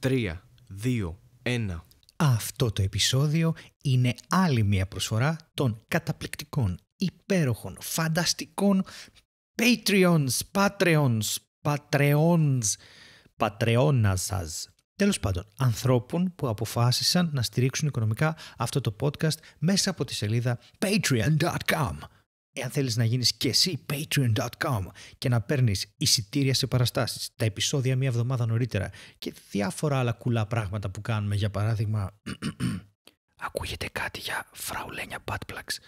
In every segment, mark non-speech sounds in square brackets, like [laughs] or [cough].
3, 2, 1. Αυτό το επεισόδιο είναι άλλη μια προσφορά των καταπληκτικών, υπέροχων, φανταστικών Patreons, Patreons, Patreons, Patreona σας. Τέλος πάντων, ανθρώπων που αποφάσισαν να στηρίξουν οικονομικά αυτό το podcast μέσα από τη σελίδα patreon.com Εάν θέλεις να γίνεις και εσύ patreon.com και να παίρνεις εισιτήρια σε παραστάσεις, τα επεισόδια μία εβδομάδα νωρίτερα και διάφορα άλλα κουλά πράγματα που κάνουμε. Για παράδειγμα, [clears throat] ακούγεται κάτι για φραουλένια μπάτπλαξ.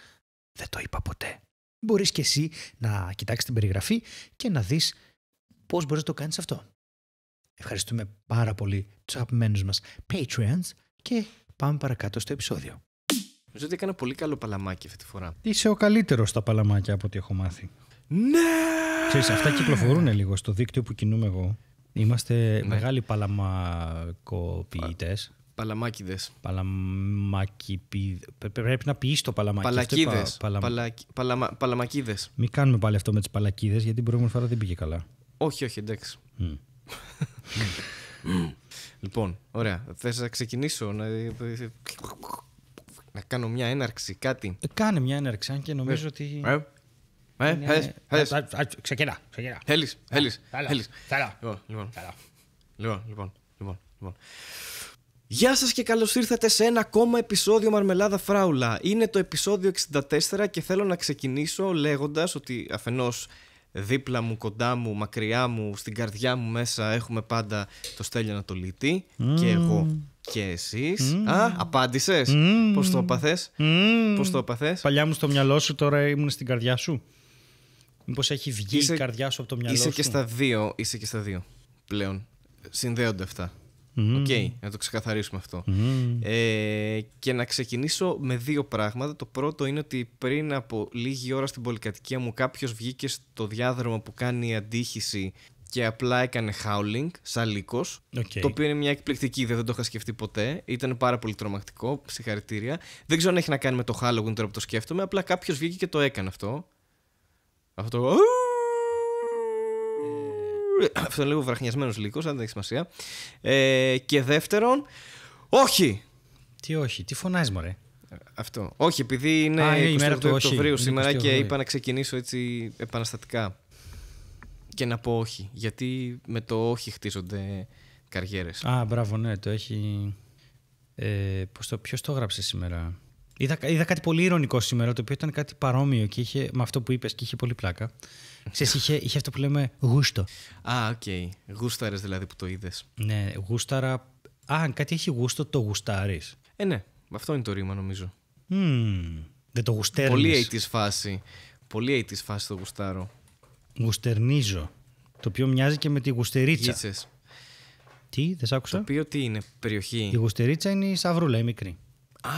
Δεν το είπα ποτέ. Μπορείς και εσύ να κοιτάξεις την περιγραφή και να δεις πώς μπορείς να το κάνεις αυτό. Ευχαριστούμε πάρα πολύ τους αγαπημένους μας Patreons και πάμε παρακάτω στο επεισόδιο. Νομίζω ότι έκανα πολύ καλό παλαμάκι αυτή τη φορά. Είσαι ο καλύτερος στα παλαμάκια από ό,τι έχω μάθει. Ναι! Ξέρεις, αυτά κυκλοφορούν λίγο στο δίκτυο που κινούμε εγώ. Είμαστε ναι. μεγάλοι παλαμακοποιητές. Παλαμάκιδε. Παλαμάκι. Πρέπει να πεις το παλαμάκι. Παλακίδε. Παλα... Παλα... Παλα... Παλαμακίδες. Μην κάνουμε πάλι αυτό με τις παλακίδες, γιατί την προηγούμενη φορά δεν πήγε καλά. Όχι, όχι, εντάξει. [laughs] λοιπόν, ωραία. Θες να ξεκινήσω. Να... Να κάνω μια έναρξη, κάτι. Ε, κάνε μια έναρξη, αν και νομίζω ε. ότι. Ε, ε, είναι... ε, ε, ξεκινά, ξεκινά. Θέλεις, θέλει. Λοιπόν λοιπόν. λοιπόν, λοιπόν. Λοιπόν, λοιπόν, Γεια σας και καλώς ήρθατε σε ένα ακόμα επεισόδιο Μαρμελάδα Φράουλα. Είναι το επεισόδιο 64 και θέλω να ξεκινήσω λέγοντας ότι αφενός δίπλα μου, κοντά μου, μακριά μου, στην καρδιά μου μέσα έχουμε πάντα το Στέλιο Ανατολίτη mm. και εγώ και εσύ. Α, απάντησες. Mm. Πώς το έπαθες. Mm. το Παλιά μου στο μυαλό σου, τώρα ήμουν στην καρδιά σου. Μήπως έχει βγει η καρδιά σου από το μυαλό είσαι σου. Και στα δύο, είσαι και στα δύο πλέον. Συνδέονται αυτά. Οκ, okay, να το ξεκαθαρίσουμε αυτό. Ε, και να ξεκινήσω με δύο πράγματα. Το πρώτο είναι ότι πριν από λίγη ώρα στην πολυκατοικία μου κάποιος βγήκε στο διάδρομο που κάνει η αντίχηση και απλά έκανε howling σαν λύκος. Το οποίο είναι μια εκπληκτική ιδέα, δεν το είχα σκεφτεί ποτέ. Ήταν πάρα πολύ τρομακτικό. Συγχαρητήρια. Δεν ξέρω αν έχει να κάνει με το Halloween τώρα που το σκέφτομαι. Απλά κάποιος βγήκε και το έκανε αυτό. Αυτό. Αυτό είναι λίγο βραχνιασμένο λύκο, Αν δεν έχει σημασία. Ε, και δεύτερον, όχι! Τι όχι, τι φωνάζει, μωρέ. Αυτό. Όχι, επειδή είναι Α, η μέρα του Οκτωβρίου σήμερα και είπα να ξεκινήσω έτσι επαναστατικά και να πω όχι. Γιατί με το όχι χτίζονται καριέρες. Α, μπράβο, ναι, το έχει. Ε, πώς το, ποιος το έγραψε σήμερα. Είδα, είδα κάτι πολύ ηρωνικό σήμερα, το οποίο ήταν κάτι παρόμοιο και είχε, με αυτό που είπες και είχε πολύ πλάκα. Ξέρεις, είχε, είχε αυτό που λέμε γούστο. Α, οκ. Okay. Γούσταρες δηλαδή που το είδες. Ναι, γούσταρα... Α, αν κάτι έχει γούστο, το γουστάρεις. Ε, ναι. Αυτό είναι το ρήμα νομίζω. δεν το γουστέρνεις. Πολύ αίτης φάση. Πολύ φάση το γουστάρω. Γουστερνίζω. Το οποίο μοιάζει και με τη γουστερίτσα. Γίτσες. Τι, δεν σ' άκουσα. Το οποίο τι είναι, περιοχή. Η γουστερίτσα είναι η σαβρούλα η μικρή. Α,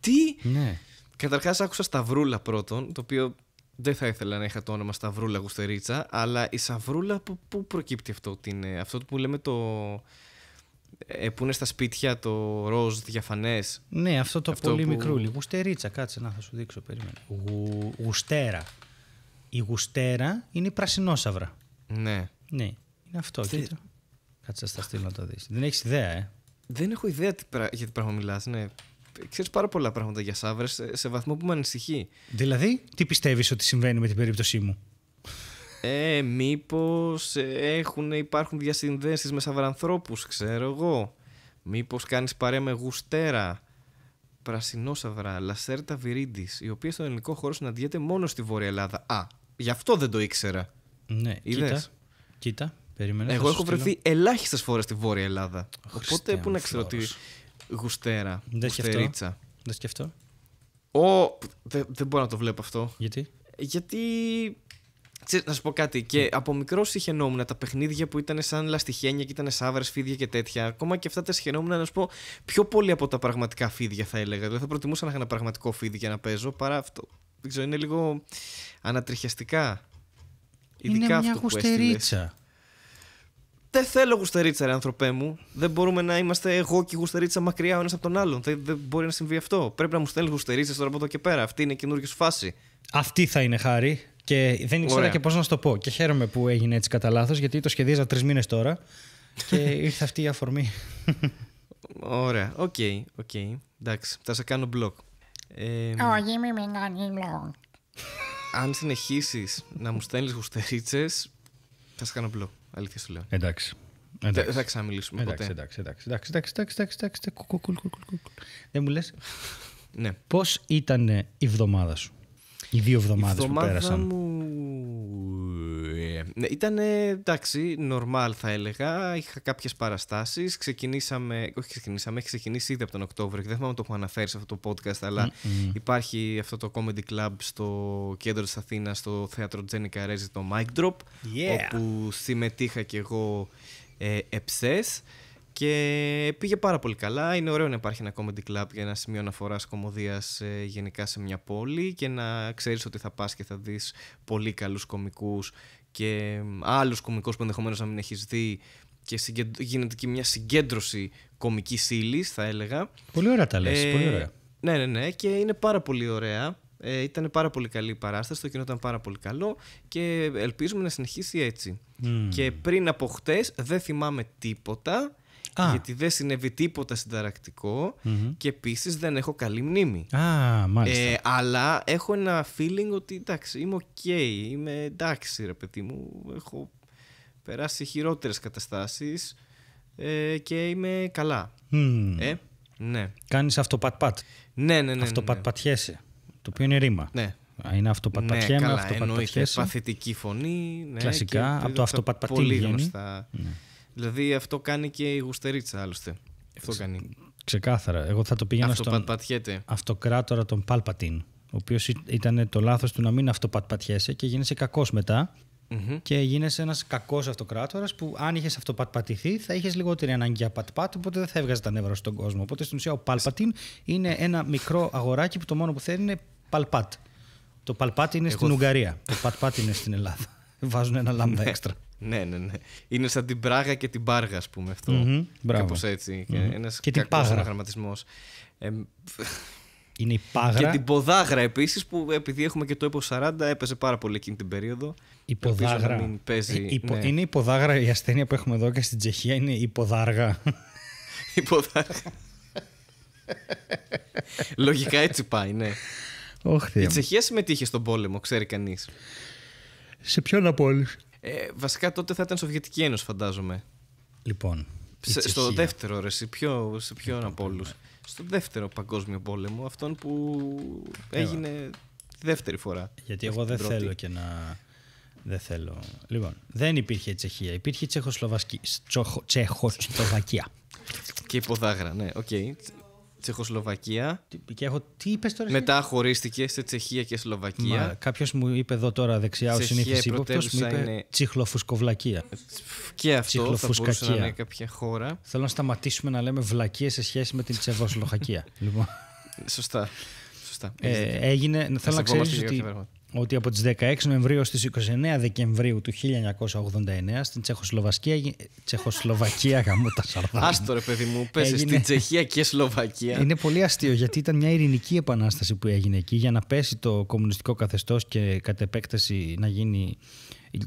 τι! Ναι. Καταρχάς άκουσα σταυρούλα πρώτον, το οποίο δεν θα ήθελα να είχα το όνομα Σταυρούλα Γουστερίτσα, αλλά η σαβρούλα, από πού που, που προκύπτει αυτό, την, αυτό που λέμε το. Ε, που είναι στα σπίτια το ροζ διαφανές. Ναι, αυτό το πολύ που... μικρούλι. Γουστερίτσα, κάτσε να θα σου δείξω. περίμενα. Γουστέρα. Η γουστέρα είναι η πρασινόσαυρα. Ναι. Ναι, είναι αυτό. Κάτσε να στείλω να το δεις. Δεν έχεις ιδέα, ε. Δεν έχω ιδέα τι πρα... για τι πράγμα μιλάς, ναι. Ξέρεις πάρα πολλά πράγματα για σαύρες σε, σε βαθμό που με ανησυχεί. Δηλαδή, τι πιστεύεις ότι συμβαίνει με την περίπτωσή μου. Ε, μήπως ε, έχουν, υπάρχουν διασυνδέσεις με σαυρανθρώπους, ξέρω εγώ. Μήπως κάνεις παρέα με γουστέρα, πρασινόσαυρα, λασέρτα Βυρίντη, η οποία στον ελληνικό χώρο συναντιέται μόνο στη Βόρεια Ελλάδα. Α, Γι' αυτό δεν το ήξερα. Ναι, Είδες? κοίτα. Κοίτα, περίμενε. Εγώ έχω βρεθεί ελάχιστες φορές στη Βόρεια Ελλάδα. Οπότε πού να ξέρω τι. Γουστέρα. Δεν γουστερίτσα. Δεν σκεφτώ. Ο, δεν, δεν μπορώ να το βλέπω αυτό. Γιατί? Γιατί. Ξέρεις, να σου πω κάτι. Και ναι. από μικρός συχαινόμουν τα παιχνίδια που ήταν σαν λαστιχένια και ήταν σάβρες, φίδια και τέτοια. Ακόμα και αυτά τα συχαινόμουν να σου πω πιο πολύ από τα πραγματικά φίδια, θα έλεγα. Δηλαδή θα προτιμούσα να είχα ένα πραγματικό φίδι για να παίζω παρά αυτό δεν ξέρω, είναι λίγο ανατριχιαστικά. Ειδικά είναι μια γουστερίτσα. Δεν θέλω γουστερίτσα, ρε άνθρωπέ μου. Δεν μπορούμε να είμαστε εγώ και η γουστερίτσα μακριά ο ένας από τον άλλον. Δεν, δεν μπορεί να συμβεί αυτό. Πρέπει να μου στέλνεις γουστερίτσα τώρα από εδώ και πέρα. Αυτή είναι η καινούργια σου φάση. Αυτή θα είναι χάρη. Και δεν ήξερα Ωραία. και πώς να σου το πω. Και χαίρομαι που έγινε έτσι κατά λάθος, γιατί το σχεδίαζα τρεις μήνες τώρα και [laughs] ήρθε αυτή η αφορμή. Ωραία. Οκ, okay, Okay. Εντάξει. Θα σε κάνω μπλοκ. Όχι, μην με κάνει λόγο. Αν συνεχίσεις να μου στέλνεις γουστερίτσες, θα σε κάνω απλό. Αλήθεια σου λέω. Εντάξει. Δεν θα ξαναμιλήσουμε ποτέ. Εντάξει, εντάξει, εντάξει, εντάξει, εντάξει, Δεν μου λες. Ναι. Πώς ήταν η εβδομάδα σου, οι δύο εβδομάδε που πέρασαν. Μου... Ναι, ήταν εντάξει, νορμάλ θα έλεγα. Είχα κάποιες παραστάσεις. Ξεκινήσαμε, όχι ξεκινήσαμε, έχει ξεκινήσει ήδη από τον Οκτώβριο και δεν θυμάμαι το έχω αναφέρει σε αυτό το podcast, αλλα υπάρχει αυτό το comedy club στο κέντρο της Αθήνας, στο θέατρο Τζένι Καρέζη, το Mic Drop. Yeah. Όπου συμμετείχα κι εγώ ε, εψές και πήγε πάρα πολύ καλά. Είναι ωραίο να υπάρχει ένα comedy club για ένα σημείο αναφοράς κομμωδίας ε, γενικά σε μια πόλη και να ξέρεις ότι θα πας και θα δεις πολύ καλούς κομικούς και άλλους κομικούς που ενδεχομένως να μην έχει δει και γίνεται και μια συγκέντρωση κομική ύλη, θα έλεγα. Πολύ ωραία τα λες, ε, πολύ ωραία. Ναι, ναι, ναι, και είναι πάρα πολύ ωραία. Ε, ήταν πάρα πολύ καλή η παράσταση, το κοινό ήταν πάρα πολύ καλό και ελπίζουμε να συνεχίσει έτσι. Και πριν από χτες δεν θυμάμαι τίποτα. Α. Γιατί δεν συνέβη τίποτα συνταρακτικό mm-hmm. και επίσης δεν έχω καλή μνήμη. Α, μάλιστα. Ε, αλλά έχω ένα feeling ότι εντάξει, είμαι οκ, είμαι εντάξει, ρε παιδί μου. Έχω περάσει χειρότερες καταστάσεις ε, και είμαι καλά. Mm. Ε, ναι. Κάνεις αυτοπατ-πατ. Ναι, ναι, ναι. ναι αυτοπατ Ναι. Το οποίο είναι ρήμα. Ναι. Είναι αυτοπατ-πατιέμαι, ναι, Εννοείται. Παθητική φωνή. Ναι, Κλασικά. από το αυτοπατ Πολύ γνωστά. Ναι. Δηλαδή αυτό κάνει και η γουστερίτσα άλλωστε. Αυτό κάνει. Ξεκάθαρα. Εγώ θα το πήγαινα στον αυτοκράτορα τον Πάλπατιν, ο οποίος ήταν το λάθος του να μην αυτοπατπατιέσαι και γινεσαι κακός κακός μετά. Mm-hmm. Και γίνεσαι ένας κακός αυτοκράτορας που, αν είχες αυτοπατπατηθεί, θα είχες λιγότερη ανάγκη για πατπάτ, οπότε δεν θα έβγαζε τα νεύρα στον κόσμο. Οπότε στην ουσία ο Πάλπατιν είναι ένα μικρό αγοράκι που το μόνο που θέλει είναι παλπάτ. Το παλπάτ είναι Εγώ... στην Ουγγαρία. Το πατπάτι είναι στην Ελλάδα. [laughs] Βάζουν ένα λάμδα ναι. έξτρα. Ναι, ναι, ναι. Είναι σαν την πράγα και την πάργα, ας πούμε, αυτό. Mm-hmm, Κάπως έτσι. Mm-hmm. Και, ένας και την Ε, είναι η πάγρα. Και την ποδάγρα επίσης, που επειδή έχουμε και το έπο 40, έπαιζε πάρα πολύ εκείνη την περίοδο. Η ποδάγρα. Να παίζει, ε, ναι. Είναι η ποδάγρα, η ασθένεια που έχουμε εδώ και στην Τσεχία είναι η ποδάργα. [laughs] η ποδάργα. Λογικά έτσι πάει, ναι. η Τσεχία συμμετείχε στον πόλεμο, ξέρει κανείς. Σε ποιον όλους. Ε, βασικά τότε θα ήταν Σοβιετική Ένωση, φαντάζομαι. Λοιπόν. Σε, στο δεύτερο, ρε, σε ποιο, σε ε, ποιον από όλους. Ναι. Στο δεύτερο Παγκόσμιο Πόλεμο, αυτόν που έγινε τη δεύτερη φορά. Γιατί εγώ δεν θέλω και να. Δεν θέλω. Λοιπόν, δεν υπήρχε η Τσεχία, υπήρχε η Τσεχοσλοβακία. Και υποδάγρα, ναι, οκ. Τσεχοσλοβακία. Και έχω, τι είπες τώρα. Μετά χωρίστηκε σε Τσεχία και Σλοβακία. Κάποιος μου είπε εδώ τώρα δεξιά ο συνήθι ύποπτος. Μου είπε είναι... τσιχλοφουσκοβλακία. Και αυτό θα να είναι κάποια χώρα. Θέλω να σταματήσουμε να λέμε βλακίες σε σχέση με την Τσεχοσλοβακία. [laughs] λοιπόν. Σωστά. Σωστά. Ε, έγινε. θέλω να ξέρει ότι ότι από τις 16 Νοεμβρίου στις 29 Δεκεμβρίου του 1989 στην Τσεχοσλοβασκία, Τσεχοσλοβακία γαμώ τα σαρδά. Άστο ρε παιδί μου, πέσε στην Τσεχία και Σλοβακία. Είναι πολύ αστείο γιατί ήταν μια ειρηνική επανάσταση που έγινε εκεί για να πέσει το κομμουνιστικό καθεστώς και κατ' επέκταση να γίνει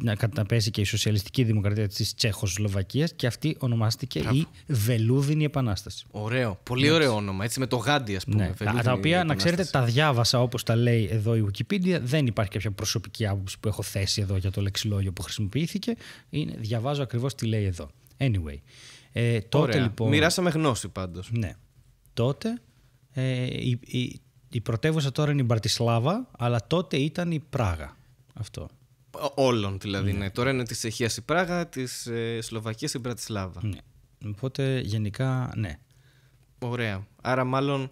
να καταπέσει και η σοσιαλιστική δημοκρατία της Τσέχοσλοβακία και αυτή ονομάστηκε η Βελούδινη Επανάσταση. Ωραίο, πολύ ωραίο όνομα, έτσι με το γάντι ας πούμε. Ναι. τα οποία να ξέρετε τα διάβασα όπως τα λέει εδώ η Wikipedia, δεν υπάρχει κάποια προσωπική άποψη που έχω θέσει εδώ για το λεξιλόγιο που χρησιμοποιήθηκε, Είναι, διαβάζω ακριβω τι λέει εδώ. Anyway, ε, τότε Ωραία. λοιπόν... Μοιράσαμε γνώση παντω Ναι. Τότε ε, η, η, η πρωτεύουσα τώρα είναι η Μπαρτισλάβα, αλλά τότε ήταν η Πράγα. Αυτό. Όλων δηλαδή. Ναι. ναι. Τώρα είναι της Τσεχία η Πράγα, της ε, Σλοβακίας η Μπρατισλάβα. Ναι. Οπότε γενικά ναι. Ωραία. Άρα μάλλον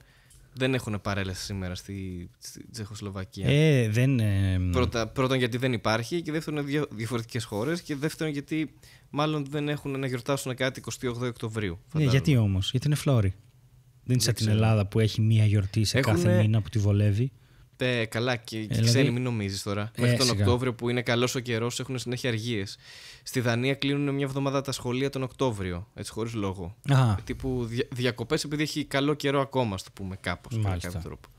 δεν έχουν παρέλαση σήμερα στη, στη Τσεχοσλοβακία. Ε, δεν, Πρώτα, πρώτον γιατί δεν υπάρχει και δεύτερον είναι διαφορετικές χώρες και δεύτερον γιατί μάλλον δεν έχουν να γιορτάσουν κάτι 28 Οκτωβρίου. Ναι, γιατί όμως, γιατί είναι φλόρι. Δεν είναι σαν την Ελλάδα που έχει μία γιορτή σε κάθε μήνα που τη βολεύει. Ε, καλά, και, ε, δηλαδή... μην νομίζεις τώρα. Ε, Μέχρι τον Οκτώβριο που είναι καλός ο καιρός, έχουν συνέχεια αργίες. Στη Δανία κλείνουν μια εβδομάδα τα σχολεία τον Οκτώβριο, έτσι χωρίς λόγο. Α. Τύπου διακοπές επειδή έχει καλό καιρό ακόμα, ας το πούμε κάπως.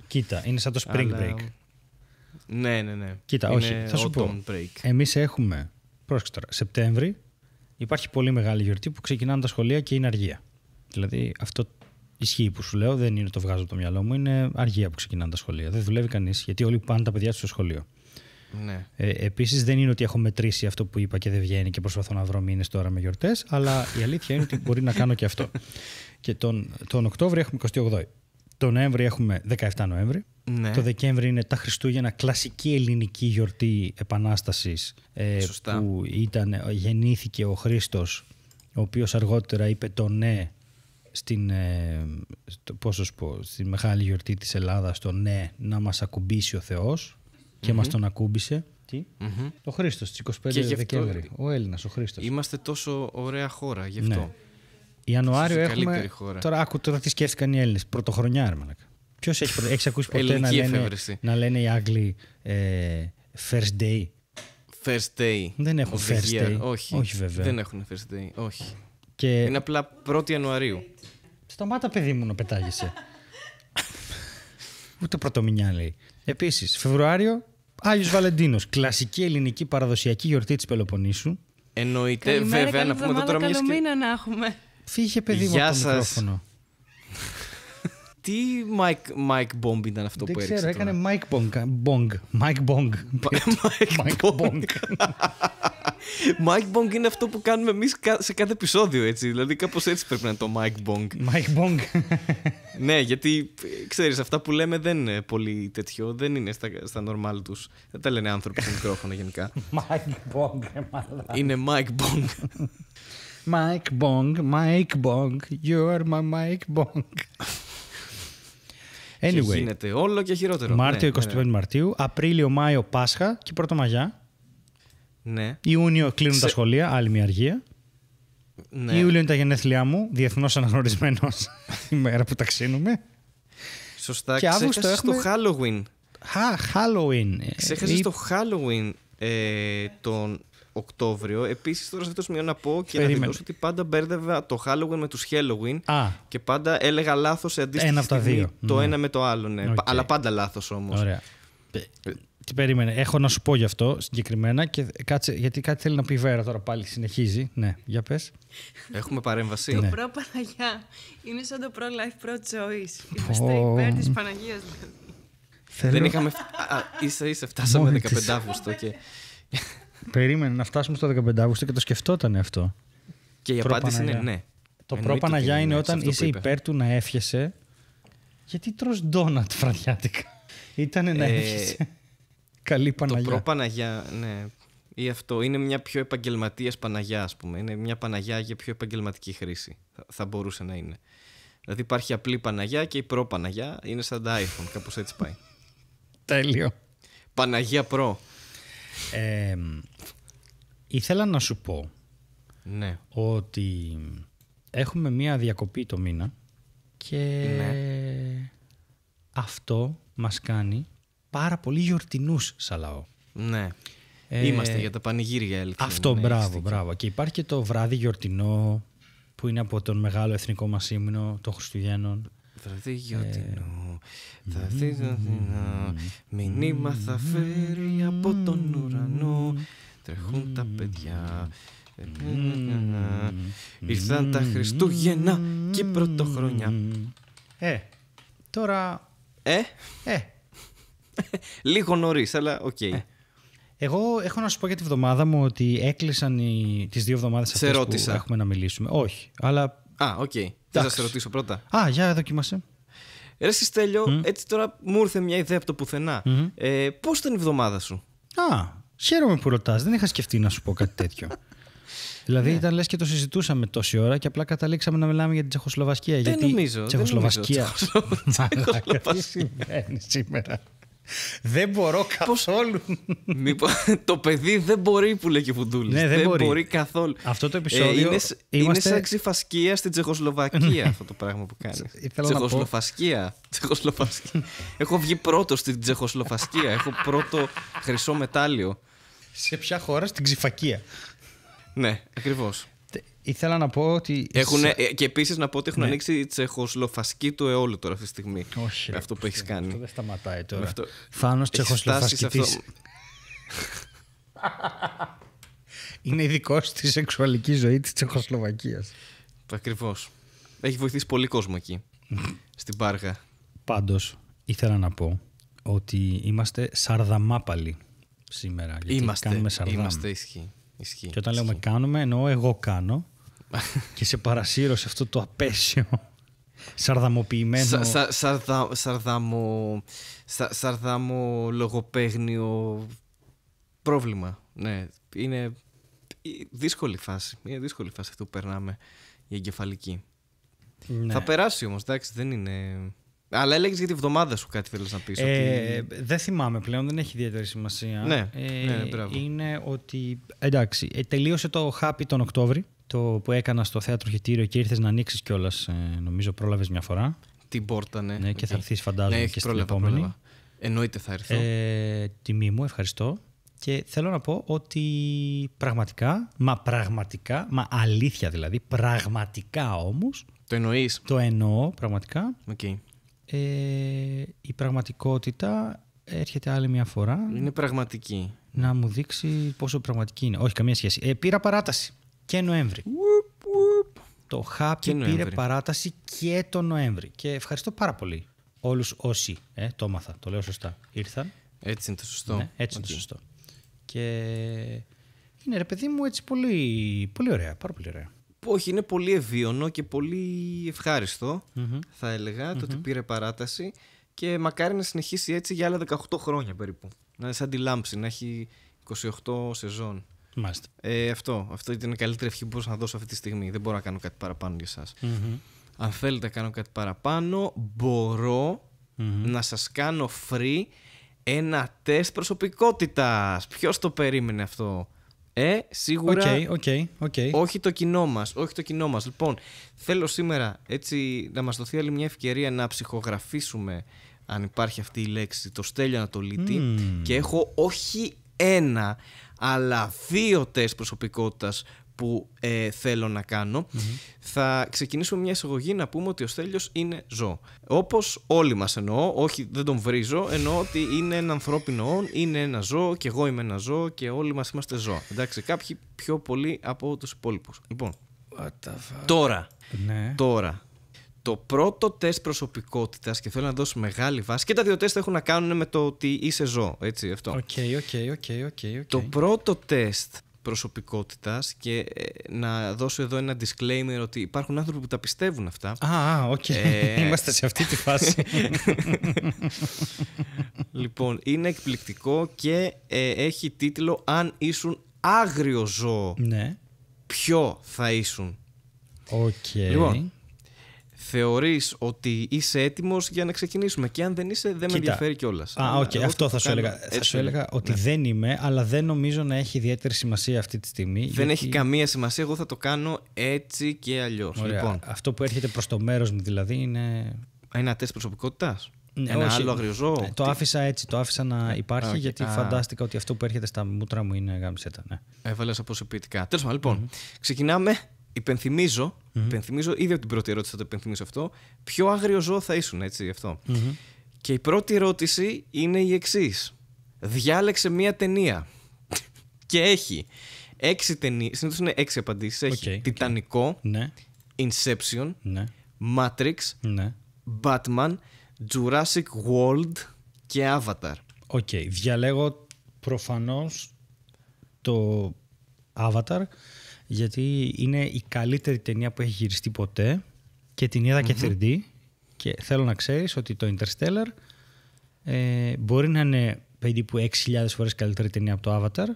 Κοίτα, είναι σαν το spring break. Ναι, ναι, ναι. Κοίτα, είναι όχι, θα σου πω. Εμείς έχουμε, πρόσεξε τώρα, Σεπτέμβρη υπάρχει πολύ μεγάλη γιορτή που ξεκινάνε τα σχολεία και είναι αργία. Δηλαδή αυτό Ισχύει που σου λέω, δεν είναι το βγάζω από το μυαλό μου. Είναι αργία που ξεκινάνε τα σχολεία. Δεν δουλεύει κανείς γιατί όλοι πάνε τα παιδιά τους στο σχολείο. Ναι. Ε, Επίσης, δεν είναι ότι έχω μετρήσει αυτό που είπα και δεν βγαίνει και προσπαθώ να βρω μήνες τώρα με γιορτές, αλλά η αλήθεια είναι ότι μπορεί να κάνω και αυτό. [laughs] Και τον, τον Οκτώβριο έχουμε 28. Τον Νοέμβρη έχουμε 17 Νοέμβρη. Ναι. Το Δεκέμβρη είναι τα Χριστούγεννα, κλασική ελληνική γιορτή Επανάστασης. Ε, που ήταν, γεννήθηκε ο Χρήστος, ο οποίος αργότερα είπε το ναι στην, ε, πώς πω, στη μεγάλη γιορτή της Ελλάδας το ναι να μας ακουμπήσει ο Θεός και mm-hmm. μας τον ακούμπησε. Τι? Mm-hmm. Ο Χρήστος στις 25 Δεκεμβρίου, Δεκέμβρη. Ο Έλληνας, ο Χρήστος. Είμαστε τόσο ωραία χώρα γι' αυτό. Ναι. Ιανουάριο έχουμε... Τώρα άκου τώρα τι σκέφτηκαν οι Έλληνες. Πρωτοχρονιά, ρε Ποιος έχει, προ... έχεις ακούσει ποτέ να λένε, να λένε οι Άγγλοι ε, first day. First day. Δεν έχουν first day. Όχι. Όχι βέβαια. Δεν έχουν first day. Όχι. Είναι απλά 1η Ιανουαρίου. Σταμάτα, παιδί μου, να πετάγεσαι. Ούτε πρωτομηνιά λέει. Επίσης, Φεβρουάριο, Άγιος Βαλεντίνος. Κλασική ελληνική παραδοσιακή γιορτή της Πελοποννήσου. Εννοείται, βέβαια, να πούμε το τώρα μιας. Καλό μήνα να έχουμε. Φύγε, παιδί μου, το μικρόφωνο. Τι Mike, Mike Bomb ήταν αυτό που έριξε. Δεν ξέρω, έκανε Mike Bong. Bong. Mike Bong. Mike Bong. [laughs] Mike Bong είναι αυτό που κάνουμε εμείς σε κάθε επεισόδιο, έτσι. Δηλαδή, κάπως έτσι πρέπει να είναι το Mike Bong. Mike Bong. [laughs] ναι, γιατί ξέρεις, αυτά που λέμε δεν είναι πολύ τέτοιο. Δεν είναι στα, στα normal τους. Δεν τα λένε άνθρωποι στο μικρόφωνο γενικά. [laughs] Mike Bong, ε, μαλά. Είναι Mike Bong. Mike Bong, Mike Bong, you are my Mike Bong. Anyway, και γίνεται όλο και χειρότερο. Μάρτιο 25 ναι, Μαρτίου, Απρίλιο-Μάιο Πάσχα και Πρωτομαγιά. Ναι. Ιούνιο κλείνουν τα σχολεία, άλλη μια αργία. Ναι. Ιούλιο είναι τα γενέθλιά μου, διεθνώς αναγνωρισμένος [laughs] η μέρα που ταξίνουμε. Σωστά, και Αύγουστο έχουμε... το Halloween. Χα, Halloween. Ξέχασες ε, το Halloween ε, τον Οκτώβριο. Επίσης, τώρα σε αυτό το να πω και Περίμενε. να δηλώσω ότι πάντα μπέρδευα το Halloween με τους Halloween. Και πάντα έλεγα λάθος σε αντίστοιχη στιγμή, το ναι. ένα με το άλλο. Ναι. Αλλά πάντα λάθος όμως. Ωραία. Ε, τι περίμενε. Έχω να σου πω γι' αυτό συγκεκριμένα. Και κάτσε, γιατί κάτι θέλει να πει η Βέρα τώρα πάλι. Συνεχίζει. Ναι, για πες. Έχουμε παρέμβαση. Ναι. Το Παναγιά. Είναι σαν το Pro life pro choice. Είμαστε υπέρ της Παναγίας. Δηλαδή. Δεν είχαμε. σα ίσα φτάσαμε 15 Αύγουστο. Και... Περίμενε να φτάσουμε στο 15 Αύγουστο και το σκεφτόταν αυτό. Και η απάντηση είναι ναι. Το προπαναγιά είναι ναι, όταν είσαι υπέρ του να έφιεσαι. Γιατί τρως ντόνατ φραδιάτικα. Ήτανε να έφιεσαι. Ε, Καλή Παναγιά. Το προπαναγιά, ναι. Ή αυτό είναι μια πιο επαγγελματίας Παναγιά, ας πούμε. Είναι μια Παναγιά για πιο επαγγελματική χρήση. Θα, μπορούσε να είναι. Δηλαδή υπάρχει απλή Παναγιά και η προ-Παναγιά είναι σαν τα iPhone. Κάπως έτσι πάει. [laughs] Τέλειο. Παναγία προ. Ε, ήθελα να σου πω ναι. ότι έχουμε μία διακοπή το μήνα και ναι. αυτό μας κάνει πάρα πολύ γιορτινούς σαν λαό. Ναι. Ε, Είμαστε για τα πανηγύρια, Αυτό, ναι, μπράβο, μπράβο. Και υπάρχει και το βράδυ γιορτινό που είναι από τον μεγάλο εθνικό μας ύμνο το Χριστουγέννων. Θα δει γιοτινό, ε, θα δει Μηνύμα θα φέρει από τον ουρανό Τρέχουν τα παιδιά ε, ε, Ήρθαν τα Χριστούγεννα και πρωτοχρονιά Ε, τώρα... Ε, ε. [laughs] Λίγο νωρίς, αλλά οκ. Okay. Ε. Εγώ έχω να σου πω για τη βδομάδα μου ότι έκλεισαν οι... τις δύο εβδομάδες αυτές που έχουμε να μιλήσουμε. Όχι, αλλά Α, οκ. Okay. Θα σα ρωτήσω πρώτα. Α, για δοκίμασε. Ρε Σιστέλιο, mm. έτσι τώρα μου ήρθε μια ιδέα από το πουθενα mm Ε, Πώς ήταν η εβδομάδα σου, Α, χαίρομαι που ρωτάς. Δεν είχα σκεφτεί να σου πω κάτι τέτοιο. [laughs] δηλαδή ναι. ήταν λες και το συζητούσαμε τόση ώρα και απλά καταλήξαμε να μιλάμε για την Τσεχοσλοβακία. Δεν γιατί... νομίζω. Τσεχοσλοβακία. [laughs] [laughs] Τι συμβαίνει σήμερα. Δεν μπορώ καθόλου. το παιδί δεν μπορεί που λέει και φουντούλης. Ναι, δεν, μπορεί. καθόλου. Αυτό το ε, επεισόδιο. είναι, είμαστε... είναι σαν ξυφασκία στην Τσεχοσλοβακία ναι. αυτό το πράγμα που κάνει. Τσεχοσλοφασκία. Τσεχοσλοφασκία. Έχω βγει πρώτος στην Τσεχοσλοφασκία. Έχω πρώτο χρυσό μετάλλιο. Σε ποια χώρα, στην Ξυφακία. Ναι, ακριβώς. Ήθελα να πω ότι. Έχουν, ε, και επίσης να πω ότι έχουν ναι. ανοίξει η τσεχοσλοφασκή του αιώλου τώρα αυτή τη στιγμή. Όχι. αυτό που έχεις κάνει. Αυτό δεν σταματάει τώρα. Αυτό... τσεχοσλοφασκή. [laughs] Είναι ειδικός στη σεξουαλικής ζωής της Τσεχοσλοβακίας. Ακριβώς. Έχει βοηθήσει πολύ κόσμο εκεί. [laughs] στην Πάργα. Πάντως, ήθελα να πω ότι είμαστε σαρδαμάπαλοι σήμερα. είμαστε. Κάνουμε Είμαστε ισχύ. Ισχύει. Και όταν λέμε κάνουμε, εννοώ εγώ κάνω. [laughs] και σε παρασύρω σε αυτό το απέσιο. [laughs] Σαρδαμοποιημένο. Σα, σαρδα, σαρδαμο, σα, σαρδαμο λογοπαίγνιο πρόβλημα. Ναι, είναι δύσκολη φάση. Είναι δύσκολη φάση αυτό που περνάμε η εγκεφαλική. Ναι. Θα περάσει όμως, εντάξει, δεν είναι... Αλλά έλεγες για τη βδομάδα σου κάτι θέλεις να πεις. Ε, ότι... Δεν θυμάμαι πλέον, δεν έχει ιδιαίτερη σημασία. Ναι, ε, ναι, Είναι ότι. Εντάξει, ε, τελείωσε το Χάπι τον Οκτώβρη το που έκανα στο θέατρο Χιτήριο και ήρθες να ανοίξεις κιόλας. Ε, νομίζω πρόλαβες μια φορά. Την πόρτα, ναι. ναι και θα έρθεις, ναι, φαντάζομαι, ναι, και στην επόμενη. Εννοείται θα έρθω. Ε, τιμή μου, ευχαριστώ. Και θέλω να πω ότι πραγματικά, μα πραγματικά, μα αλήθεια δηλαδή, πραγματικά όμως. Το εννοείς. Το εννοώ πραγματικά. Okay. Ε, η πραγματικότητα έρχεται άλλη μια φορά. Είναι πραγματική. Να μου δείξει πόσο πραγματική είναι. Όχι, καμία σχέση. Ε, πήρα παράταση και Νοέμβρη. Το Χάπι πήρε παράταση και το Νοέμβρη. Και ευχαριστώ πάρα πολύ όλους όσοι, ε, το έμαθα, το λέω σωστά, ήρθαν. Έτσι είναι το σωστό. Ναι, έτσι είναι το σωστό. Και είναι ρε παιδί μου έτσι πολύ, πολύ ωραία, πάρα πολύ ωραία. Όχι, είναι πολύ ευίωνο και πολύ θα ελεγα το ότι πήρε παράταση και μακάρι να συνεχίσει έτσι για άλλα 18 χρόνια περίπου. Να είναι σαν τη λάμψη, να έχει 28 σεζόν. Μάλιστα. Ε, αυτό, αυτό ήταν η καλύτερη ευχή που μπορούσα να δώσω αυτή τη στιγμή. Δεν μπορώ να κάνω κάτι παραπάνω για εσα Αν θέλετε να κάνω κάτι παραπάνω, μπορώ να σας κάνω free ένα τεστ προσωπικότητας. Ποιος το περίμενε αυτό. Ε, σίγουρα. Όχι το κοινό μας. Όχι το κοινό μας. Λοιπόν, θέλω σήμερα έτσι να μας δοθεί άλλη μια ευκαιρία να ψυχογραφήσουμε, αν υπάρχει αυτή η λέξη, το Στέλιο Ανατολίτη. Mm. Και έχω όχι ένα, αλλά δύο τεστ προσωπικότητας που ε, θέλω να κανω Θα ξεκινήσουμε μια εισαγωγή να πούμε ότι ο Στέλιος είναι ζώο. Όπως όλοι μας εννοώ, όχι δεν τον βρίζω, εννοώ ότι είναι ένα ανθρώπινο όν, είναι ένα ζώο και εγώ είμαι ένα ζώο και όλοι μας είμαστε ζώα. Εντάξει, κάποιοι πιο πολύ από τους υπόλοιπους. Λοιπόν, τώρα, ναι. τώρα, το πρώτο τεστ προσωπικότητας και θέλω να δώσω μεγάλη βάση. Και τα δύο τεστ έχουν να κάνουν με το ότι είσαι ζώο. Έτσι, αυτό. Οκ, οκ, οκ, οκ. Το πρώτο τεστ προσωπικότητας και ε, να δώσω εδώ ένα disclaimer ότι υπάρχουν άνθρωποι που τα πιστεύουν αυτά. Α, οκ. Okay. Ε... [laughs] Είμαστε σε αυτή τη φάση. [laughs] λοιπόν, είναι εκπληκτικό και ε, έχει τίτλο «Αν ήσουν άγριο ζώο, ναι. ποιο θα ήσουν». Okay. Λοιπόν, θεωρείς ότι είσαι έτοιμος για να ξεκινήσουμε. Και αν δεν είσαι, δεν Κοίτα. με ενδιαφέρει κιόλας. Α, οκ, αυτό θα σου έλεγα. Θα σου έλεγα ότι ναι. δεν είμαι, αλλά δεν νομίζω να έχει ιδιαίτερη σημασία αυτή τη στιγμή. Δεν έχει καμία σημασία. Εγώ θα το κάνω έτσι και αλλιώς. Λοιπόν. Αυτό που έρχεται προς το μέρος μου δηλαδή είναι. Ένα τεστ προσωπικότητας. Ναι, ένα όχι, άλλο αγριοζό. Ε, το άφησα έτσι, το άφησα να υπάρχει γιατί φαντάστηκα ότι αυτό που έρχεται στα μούτρα μου είναι γάμισέτα. Ναι. Έβαλες αποσυπητικά. Τέλος πάντων, λοιπόν, ξεκινάμε υπενθυμίζω, mm -hmm. υπενθυμίζω, ήδη από την πρώτη ερώτηση θα το υπενθυμίσω αυτό, ποιο άγριο ζώο θα ήσουν, έτσι, γι' αυτό. Και η πρώτη ερώτηση είναι η εξής. Διάλεξε μία ταινία. και έχει έξι ταινίε. Συνήθως είναι έξι απαντήσεις. Έχει okay, Τιτανικό, ναι. Inception, ναι. Matrix, ναι. Batman, Jurassic World και Avatar. Οκ. Okay, διαλέγω προφανώς το Avatar γιατί είναι η καλύτερη ταινία που έχει γυριστεί ποτέ και την είδα και 3D και θέλω να ξέρεις ότι το Interstellar ε, μπορεί να είναι περίπου 6.000 φορές καλύτερη ταινία από το Avatar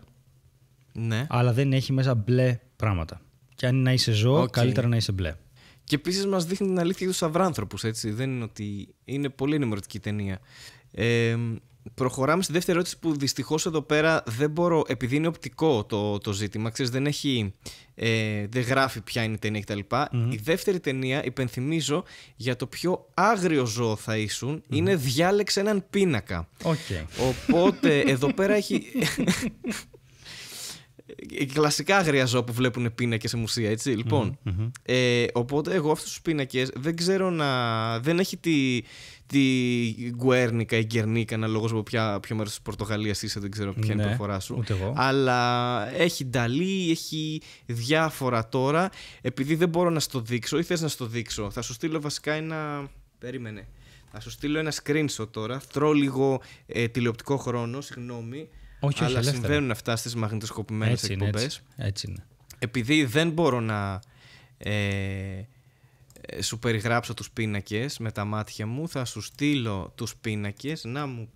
ναι. αλλά δεν έχει μέσα μπλε πράγματα. Και αν να είσαι ζώο, καλύτερα να είσαι μπλε. Και επίσης μας δείχνει την αλήθεια για τους αυράνθρωπους, είναι ότι. Είναι πολύ ενημερωτική ταινία. Ε, προχωράμε στη δεύτερη ερώτηση που δυστυχώς εδώ πέρα δεν μπορώ, επειδή είναι οπτικό το, το ζήτημα, ξέρεις, δεν, έχει, ε, δεν γράφει ποια είναι η ταινία κτλ. Η δεύτερη ταινία, υπενθυμίζω, για το πιο άγριο ζώο θα ησουν είναι διάλεξε έναν πίνακα. Okay. Οπότε εδώ πέρα έχει... [laughs] κλασικά άγρια ζώα που βλέπουν πίνακες σε μουσεία, έτσι. Λοιπόν. ε, οπότε εγώ αυτούς τους πίνακες δεν ξέρω να. δεν έχει τη, τη Γκουέρνικα ή Γκερνίκα, αναλόγω από ποια, ποιο μέρος της Πορτογαλίας είσαι, δεν ξέρω ποια ναι, είναι η ναι, προφορά σου. Ούτε εγώ. Αλλά έχει νταλή, έχει διάφορα τώρα. Επειδή δεν μπορώ να στο δείξω ή θες να στο δείξω, θα σου στείλω βασικά ένα. Περίμενε. Θα σου στείλω ένα screenshot τώρα. Θρώ λίγο ε, τηλεοπτικό χρόνο, συγγνώμη. Όχι, αλλά συμβαίνουν αυτά στις μαγνητοσκοπημένες εκπομπές. Έτσι, έτσι είναι. Επειδή δεν μπορώ να. Ε, ε, σου περιγράψω τους πίνακες με τα μάτια μου, θα σου στείλω τους πίνακες να μου...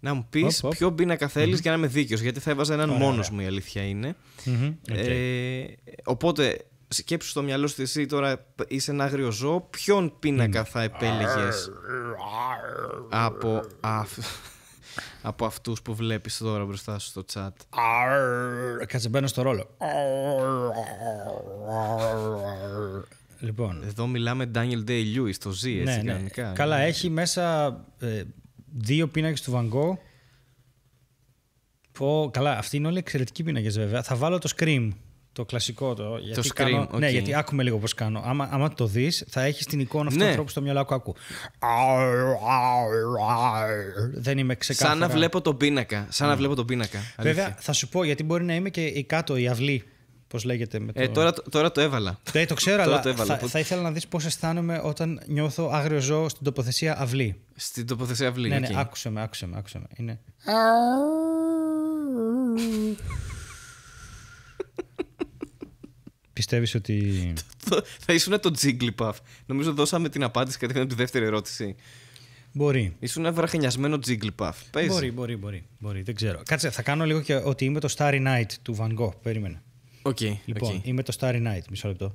Να μου πει ποιο πινακα θέλεις για να είμαι δίκαιο. Γιατί θα έβαζα έναν μόνος μου, η αλήθεια Ε, οπότε, σκέψου στο μυαλό σου εσύ τώρα είσαι ένα άγριο ζώο. Ποιον πίνακα θα επέλεγες από αυτό από αυτούς που βλέπεις τώρα μπροστά σου στο chat. Κάτσε μπαίνω στο ρόλο. Λοιπόν. Εδώ μιλάμε Daniel Day-Lewis, το Z, έτσι ναι, Καλά, έχει μέσα δύο πίνακες του Van Gogh. Πω, καλά, αυτοί είναι όλοι εξαιρετικοί πίνακες βέβαια. Θα βάλω το Scream. Το κλασικό το. Γιατί το screen, Ναι, γιατί άκουμε λίγο πώς κάνω. Άμα, άμα το δεις, θα έχεις την εικόνα αυτού ναι. του ανθρώπου στο μυαλό που ακού. Δεν είμαι ξεκάθαρα. Σαν να βλέπω τον πίνακα. Σαν να ναι. βλέπω τον πίνακα. Βέβαια, θα σου πω γιατί μπορεί να είμαι και η κάτω, η αυλή. Πώς λέγεται. Με ε, το... Ε, τώρα, τώρα το έβαλα. Ναι, το ξέρω, [laughs] αλλά έβαλα. Θα, ήθελα να δεις πώς αισθάνομαι όταν νιώθω άγριο ζώο στην τοποθεσία αυλή. Στην τοποθεσία αυλή. Ναι, ναι, okay. άκουσε με, άκουσε με. Άκουσε με. Είναι. Πιστεύεις ότι. θα ήσουν το Jigglypuff. Νομίζω δώσαμε την απάντηση κατευθείαν τη δεύτερη ερώτηση. Μπορεί. Ήσουν βραχνιασμένο Jigglypuff. Παίζει. Μπορεί, μπορεί, μπορεί, μπορεί. Δεν ξέρω. Κάτσε, θα κάνω λίγο και ότι είμαι το Starry Night του Van Gogh. Περίμενε. Okay, λοιπόν, okay. είμαι το Starry Night. Μισό λεπτό.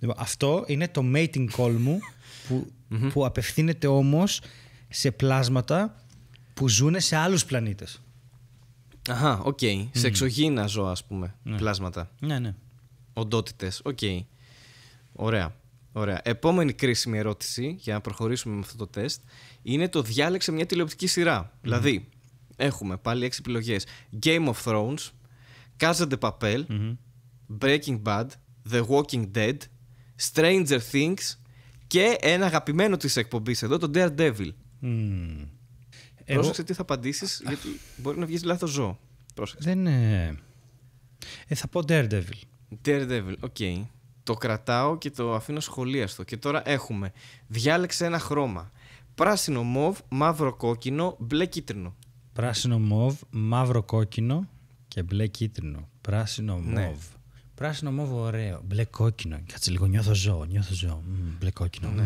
Λοιπόν, αυτό είναι το mating call μου που, που απευθύνεται όμως σε πλάσματα που ζουν σε άλλους πλανήτες. Αχα, οκ. Okay. Σε εξωγήινα ζώα, ας πούμε. Ναι. Πλάσματα. Ναι, ναι. Οντότητες. Οκ. Okay. Ωραία. Ωραία. Επόμενη κρίσιμη ερώτηση για να προχωρήσουμε με αυτό το τεστ είναι το διάλεξε μια τηλεοπτική σειρά. Δηλαδή, έχουμε πάλι έξι επιλογές: Game of Thrones, Casa de Papel, Breaking Bad, The Walking Dead, Stranger Things και ένα αγαπημένο της εκπομπής εδώ, το Daredevil. Mm. Εγώ... Πρόσεξε τι θα απαντήσεις, γιατί μπορεί να βγεις λάθος ζώο. Πρόσεξε. Δεν. είναι. Ε, θα πω Daredevil. Daredevil, οκ. Okay. Το κρατάω και το αφήνω σχολίαστο. Και τώρα έχουμε. Διάλεξε ένα χρώμα. Πράσινο μοβ, μαύρο κόκκινο, μπλε κίτρινο. Πράσινο μοβ, μαύρο κόκκινο και μπλε κίτρινο. Πράσινο ναι. μοβ. Πράσινο μοβ, ωραίο. Μπλε κόκκινο. Κάτσε λίγο, νιώθω ζώο. Νιώθω ζώο. μπλε κόκκινο. Ναι.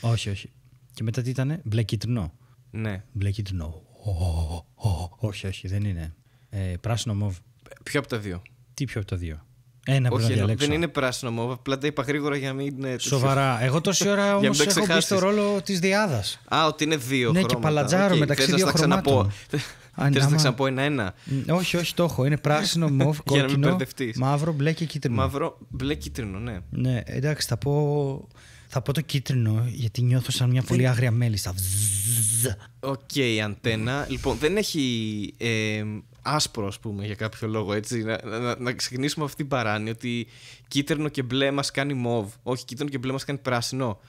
όχι, όχι. Και μετά τι ήταν μπλε κίτρινο. Ναι. Μπλε κίτρινο. Όχι, όχι, δεν είναι. Ε, πράσινο μοβ. Ποιο από τα δύο. Τι πιο από τα δύο. Ένα από τα να δεν είναι πράσινο μοβ. Απλά τα είπα γρήγορα για να μην είναι. Σοβαρά. Εγώ τόση ώρα [laughs] όμω έχω μπει στο ρόλο της Διάδας. Α, ότι είναι δύο. Ναι, και παλατζάρο μεταξύ των δύο [laughs] να χρωμάτων. Θες να ξαναπώ ένα-ένα. Όχι, όχι, το έχω. Είναι πράσινο, [laughs] μοβ, κόκκινο. μαύρο, μπλε και κίτρινο. Μαύρο, μπλε, κίτρινο, ναι. Ναι, εντάξει, θα πω θα πω το κίτρινο, γιατί νιώθω σαν μια πολύ άγρια μέλισσα. Οκ, Η αντένα. Λοιπόν, δεν έχει άσπρο, ας πούμε, για κάποιο λόγο. Έτσι. Να, να, να ξεκινήσουμε αυτή την παράνοια ότι κίτρινο και μπλε μας κάνει μοβ. Όχι, κίτρινο και μπλε μας κάνει πράσινο.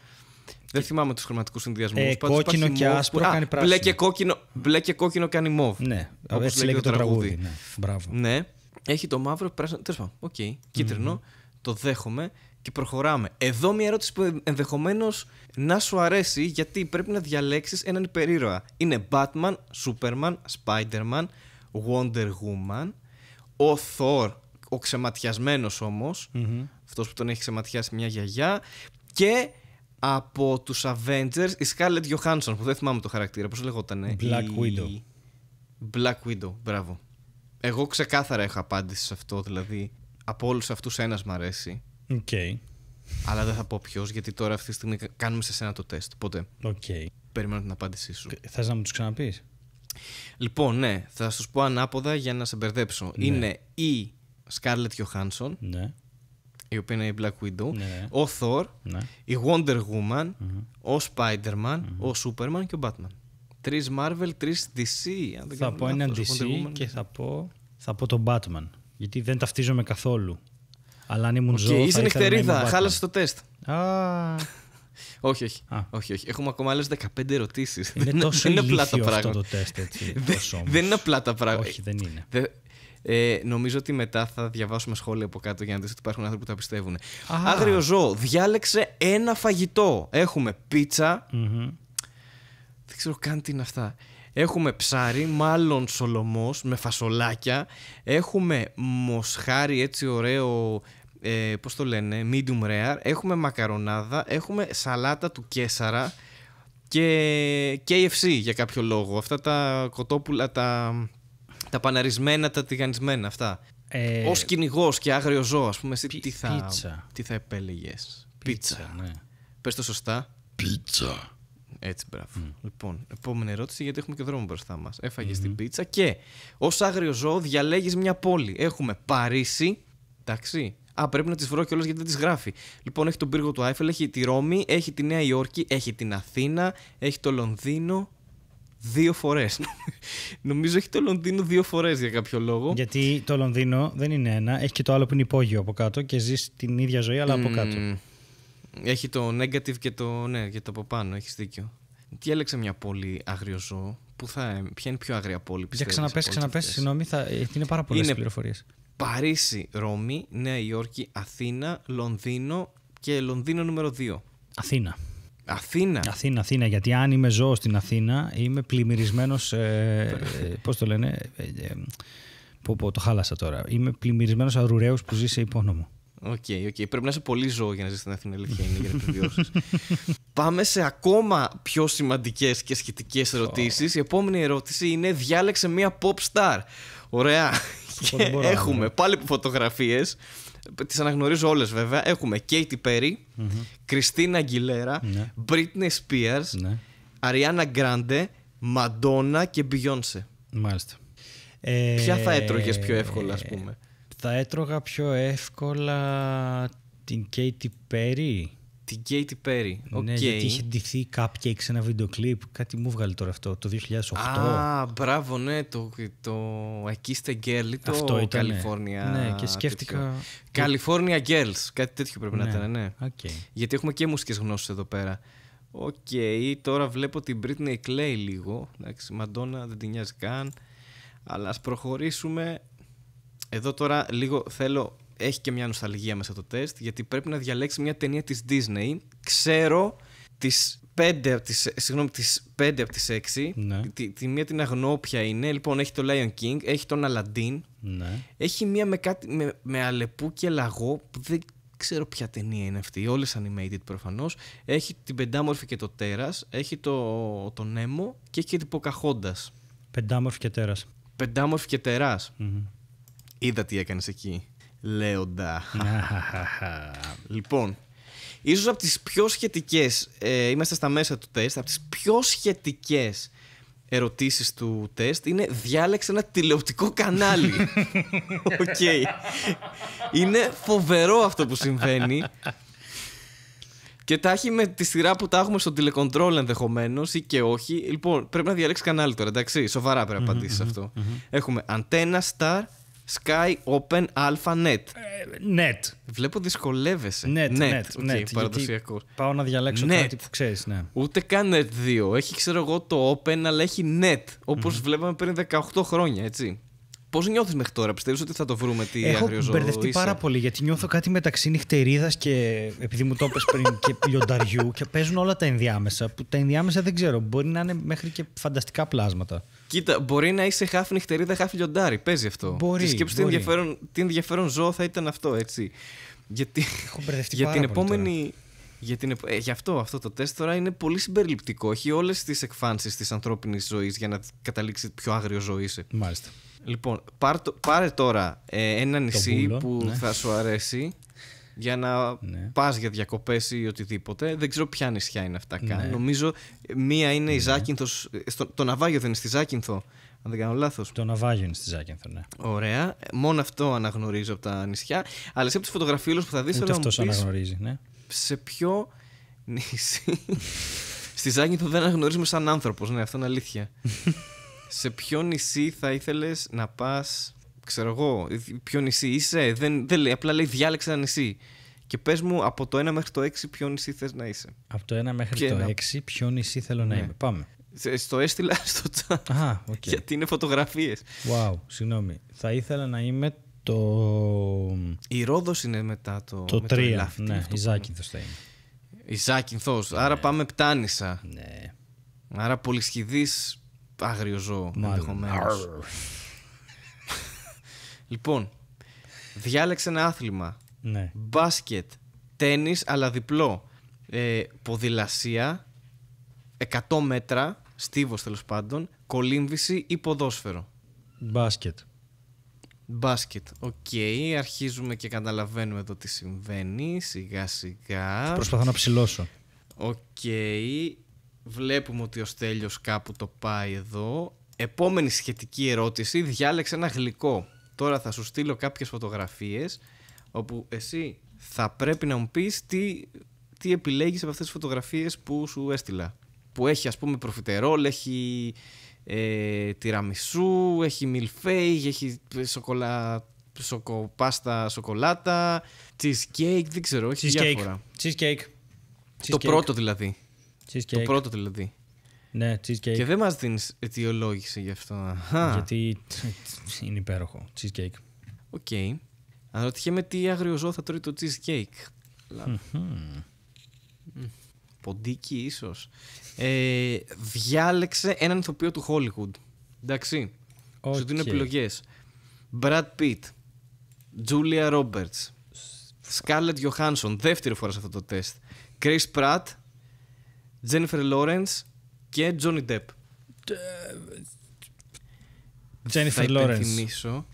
Δεν θυμάμαι τους χρωματικούς συνδυασμούς. Ε, κόκκινο και άσπρο κάνει πράσινο. Μπλε και κόκκινο, μπλε και κόκκινο κάνει μοβ. Ναι, όπως λέγεται το τραγούδι. τραγούδι. Ναι. Μπράβο. Ναι. έχει το μαύρο, πράσινο. Τέλος πάντων, οκ, κίτρινο. Το δέχομαι και προχωράμε. Εδώ μια ερώτηση που ενδεχομένως να σου αρέσει γιατί πρέπει να διαλέξεις έναν υπερήρωα. Είναι Batman, Superman, Spider-Man, Wonder Woman, ο Thor, ο ξεματιασμένος mm-hmm. αυτός που τον έχει ξεματιάσει μια γιαγιά, και από τους Avengers η Scarlett Johansson που δεν θυμάμαι το χαρακτήρα, πώς λεγόταν. Black Widow. Black Widow, μπράβο. Εγώ ξεκάθαρα έχω απάντηση σε αυτό, δηλαδή από όλους αυτούς ένας μ' αρέσει. Okay. Αλλά δεν θα πω ποιος, γιατί τώρα αυτή τη στιγμή κάνουμε σε σένα το τεστ. Οπότε. Okay. Περιμένω την απάντησή σου. Θες να μου τους ξαναπεί. Λοιπόν, ναι, θα σου πω ανάποδα για να σε μπερδέψω. Ναι. Είναι η Scarlett Johansson, ναι. η οποία είναι η Black Widow, ναι. ο Thor, η Wonder Woman, ο Spider-Man, ο Superman και ο Batman. Τρεις Marvel, τρεις DC. Αν θα πω ένα DC και θα πω, θα πω τον Batman. Γιατί δεν ταυτίζομαι καθόλου αλλά αν ήμουν okay, ζώο. Είσαι νυχτερίδα, χάλασε το τεστ. [laughs] όχι, όχι. όχι, όχι. Έχουμε ακόμα άλλες 15 ερωτήσεις. Είναι δεν είναι απλά τα πράγματα. το τεστ, δεν είναι απλά τα πράγματα. Όχι, δεν είναι. Ε, νομίζω ότι μετά θα διαβάσουμε σχόλια από κάτω για να δείτε ότι υπάρχουν άνθρωποι που τα πιστεύουν. Άγριο ζώο, διάλεξε ένα φαγητό. Έχουμε Δεν ξέρω καν τι είναι αυτά. Έχουμε ψάρι, μάλλον σολομός με φασολάκια. Έχουμε μοσχάρι έτσι ωραίο ε, πώς το λένε, medium rare, έχουμε μακαρονάδα, έχουμε σαλάτα του κέσαρα και KFC για κάποιο λόγο. Αυτά τα κοτόπουλα, τα, τα παναρισμένα, τα τηγανισμένα αυτά. Ε, Ω κυνηγό και άγριος ζώο, ας πούμε, εσύ τι θα, πίτσα. τι θα επέλεγες. Πίτσα. πίτσα. Ναι. το σωστά. Πίτσα. Έτσι, μπράβο. Λοιπόν, επόμενη ερώτηση, γιατί έχουμε και δρόμο μπροστά μας. Έφαγες την πίτσα και ως άγριο ζώο διαλέγεις μια πόλη. Έχουμε Παρίσι, εντάξει, Α, πρέπει να τις βρω κιόλας γιατί δεν τις γράφει. Λοιπόν, έχει τον πύργο του Άιφελ, έχει τη Ρώμη, έχει τη Νέα Υόρκη, έχει την Αθήνα, έχει το Λονδίνο. Δύο φορές. [laughs] Νομίζω έχει το Λονδίνο δύο φορές για κάποιο λόγο. Γιατί το Λονδίνο δεν είναι ένα, έχει και το άλλο που είναι υπόγειο από κάτω και ζεις την ίδια ζωή, αλλά από κάτω. Έχει το negative και το, ναι, και το από πάνω, έχεις δίκιο. Τι έλεξε μια πόλη αγριοζώ, που θα, ποια είναι η πιο άγρια πόλη, πιστεύω. Για ξαναπέσει, ξαναπέσει. συγγνώμη, ε, είναι πάρα πολλές πληροφορίες. Παρίσι, Ρώμη, Νέα Υόρκη, Αθήνα, Λονδίνο και Λονδίνο νούμερο 2. Αθήνα. Αθήνα. Αθήνα, Αθήνα. Γιατί αν είμαι ζώο στην Αθήνα, είμαι πλημμυρισμένος. Ε, Πώς το λένε. Ε, ε το χάλασα τώρα. Είμαι πλημμυρισμένος αρουραίο που ζει σε υπόνομο. Οκ, okay, πρέπει να είσαι πολύ ζώο για να ζεις στην Αθήνα, αλήθεια είναι, για να επιβιώσει. [laughs] Πάμε σε ακόμα πιο σημαντικές και σχετικές ερωτήσεις. Η επόμενη ερώτηση είναι: Διάλεξε μία pop star. Ωραία. Και έχουμε πάλι φωτογραφίες. Τις αναγνωρίζω όλες βέβαια. Έχουμε Κέιτι Πέρι, Κριστίνα Αγγιλέρα, Μπρίτνε Spears, Αριάννα Γκράντε, Μαντόνα και Μπιόνσε Μάλιστα. Ε, Ποια θα έτρωγες πιο εύκολα, ας ε, πούμε. Θα έτρωγα πιο εύκολα την Katy Πέρι. Την Katy Perry. Ναι, okay. γιατί είχε ντυθεί cupcake σε ένα βίντεο κλιπ. Κάτι μου βγάλει τώρα αυτό, το 2008. Α, μπράβο, ναι, το, το Girl, Girl ή το California. Ναι, και σκέφτηκα... Τέτοιο. California Girls, κάτι τέτοιο πρέπει να ήταν, ναι. Okay. Ναι. Γιατί έχουμε και μουσικές γνώσεις εδώ πέρα. Οκ, okay, τώρα βλέπω την Britney Clay λίγο. Εντάξει, Μαντόνα δεν την νοιάζει καν. Αλλά ας προχωρήσουμε. Εδώ τώρα λίγο θέλω έχει και μια νοσταλγία μέσα το τεστ, γιατί πρέπει να διαλέξει μια ταινία της Disney. Ξέρω τις πέντε από τις, συγγνώμη, τις πέντε από τις έξι. Ναι. Τη, μία την αγνώ ποια είναι. Λοιπόν, έχει το Lion King, έχει τον Aladdin. Ναι. Έχει μία με, κάτι, με, με αλεπού και λαγό δεν ξέρω ποια ταινία είναι αυτή. Όλες animated προφανώς. Έχει την πεντάμορφη και το τέρας, Έχει το, το νέμο και έχει και την Ποκαχόντα. και τέρας. Πεντάμορφη και τέρα. πενταμορφη και τερα Είδα τι έκανες εκεί. Λέοντα. λοιπόν, ίσως από τις πιο σχετικές, ε, είμαστε στα μέσα του τεστ, από τις πιο σχετικές ερωτήσεις του τεστ είναι διάλεξε ένα τηλεοπτικό κανάλι. [laughs] Οκ. Είναι φοβερό αυτό που συμβαίνει. Και τα έχει με τη σειρά που τα έχουμε στο τηλεκοντρόλ ενδεχομένως ή και όχι. Λοιπόν, πρέπει να διαλέξεις κανάλι τώρα, εντάξει. Σοβαρά πρέπει να απαντησει αυτο Έχουμε Antenna Star, Sky Open Alpha Net. Ε, net. Βλέπω δυσκολεύεσαι. Net, net, net. Okay, net παραδοσιακό. Πάω να διαλέξω net. κάτι που ξέρεις. Ναι. Ούτε καν Net 2. Έχει, ξέρω εγώ, το Open, αλλά έχει Net. Όπως mm-hmm. βλέπαμε πριν 18 χρόνια, έτσι. Πώς νιώθεις μέχρι τώρα, πιστεύω ότι θα το βρούμε τι Έχω μπερδευτεί είσαι. πάρα πολύ γιατί νιώθω κάτι μεταξύ νυχτερίδας και επειδή μου το είπες πριν [laughs] και λιονταριού και παίζουν όλα τα ενδιάμεσα. Που τα ενδιάμεσα δεν ξέρω, μπορεί να είναι μέχρι και φανταστικά πλάσματα. Κοίτα, μπορεί να είσαι χάφι νυχτερίδα, χάφι λιοντάρι. Παίζει αυτό. Μπορεί. Και σκέψου τι ενδιαφέρον, τι ενδιαφέρον ζώο θα ήταν αυτό, έτσι. Γιατί, Έχω μπερδευτεί για την επόμενη. Για ε, γι' αυτό αυτό το τεστ τώρα είναι πολύ συμπεριληπτικό. Έχει όλες τις εκφάνσεις της ανθρώπινης ζωής για να καταλήξει πιο άγριο ζωή Μάλιστα. Λοιπόν, πάρε τώρα ε, ένα νησί που ναι. θα σου αρέσει για να ναι. πας για διακοπές ή οτιδήποτε Δεν ξέρω ποια νησιά είναι αυτά ναι. Νομίζω μία είναι ή οτιδήποτε. Δεν ξέρω ποια νησιά είναι αυτά Νομίζω μία είναι η ναι. ζακυνθος ε, Στο, το ναυάγιο δεν είναι στη Ζάκυνθο. Αν δεν κάνω λάθος Το ναυάγιο είναι στη Ζάκυνθο, ναι. Ωραία. Μόνο αυτό αναγνωρίζω από τα νησιά. Αλλά σε από τις φωτογραφίες που θα δεις. Ούτε αυτό αναγνωρίζει, ναι. Σε ποιο νησί. στη Ζάκυνθο δεν αναγνωρίζουμε σαν άνθρωπος Ναι, αυτό είναι αλήθεια. [laughs] σε ποιο νησί θα ήθελες να πας ξέρω εγώ, ποιο νησί είσαι. Δεν, δεν απλά λέει διάλεξε ένα νησί. Και πες μου από το 1 μέχρι το 6 ποιο νησί θες να είσαι. Από το 1 μέχρι το 6 ποιο νησί θέλω να ναι. είμαι. Πάμε. Στο έστειλα [laughs] στο chat. Ah, okay. Γιατί είναι φωτογραφίες. Wow, συγγνώμη. Θα ήθελα να είμαι το. Η Ρόδος είναι μετά το. Το 3. ναι, η Ζάκυνθος θα είναι. Η Ζάκυνθος. Άρα ναι. πάμε Πτάνησα. Ναι. Άρα πολυσχηδής άγριο ζώο ενδεχομένω. Λοιπόν, διάλεξε ένα άθλημα. Ναι. Μπάσκετ, τέννη, αλλά διπλό. Ε, ποδηλασία, 100 μέτρα, στίβος τέλος πάντων, κολύμβηση ή ποδόσφαιρο. Μπάσκετ. Μπάσκετ. Οκ. Αρχίζουμε και καταλαβαίνουμε εδώ τι συμβαίνει. Σιγά σιγά. Προσπαθώ να ψηλώσω. Οκ. Βλέπουμε ότι ο Στέλιος κάπου το πάει εδώ. Επόμενη σχετική ερώτηση. Διάλεξε ένα γλυκό τώρα θα σου στείλω κάποιες φωτογραφίες όπου εσύ θα πρέπει να μου πεις τι, τι επιλέγεις από αυτές τις φωτογραφίες που σου έστειλα. Που έχει ας πούμε προφιτερόλ, έχει ε, τυραμισού, έχει μιλφέιγ, έχει σοκολα... σοκοπάστα σοκολάτα, cheesecake, δεν ξέρω, έχει cheesecake. διάφορα. Cheesecake. Το πρώτο δηλαδή. Το πρώτο δηλαδή. Ναι, cheesecake. Και δεν μας δίνεις αιτιολόγηση γι' αυτό. Γιατί [laughs] είναι υπέροχο. Cheesecake. Οκ. Αναρωτιέμαι τι άγριο ζώο θα τρώει το cheesecake. Ποντίκι ίσως. Ε, διάλεξε έναν ηθοποιό του Hollywood. Εντάξει. Okay. Σου δίνουν επιλογές. Brad Pitt. Julia Roberts. Scarlett Johansson. Δεύτερη φορά σε αυτό το τεστ. Chris Pratt. Jennifer Lawrence και Johnny Depp. Jennifer θα υπενθυμίσω,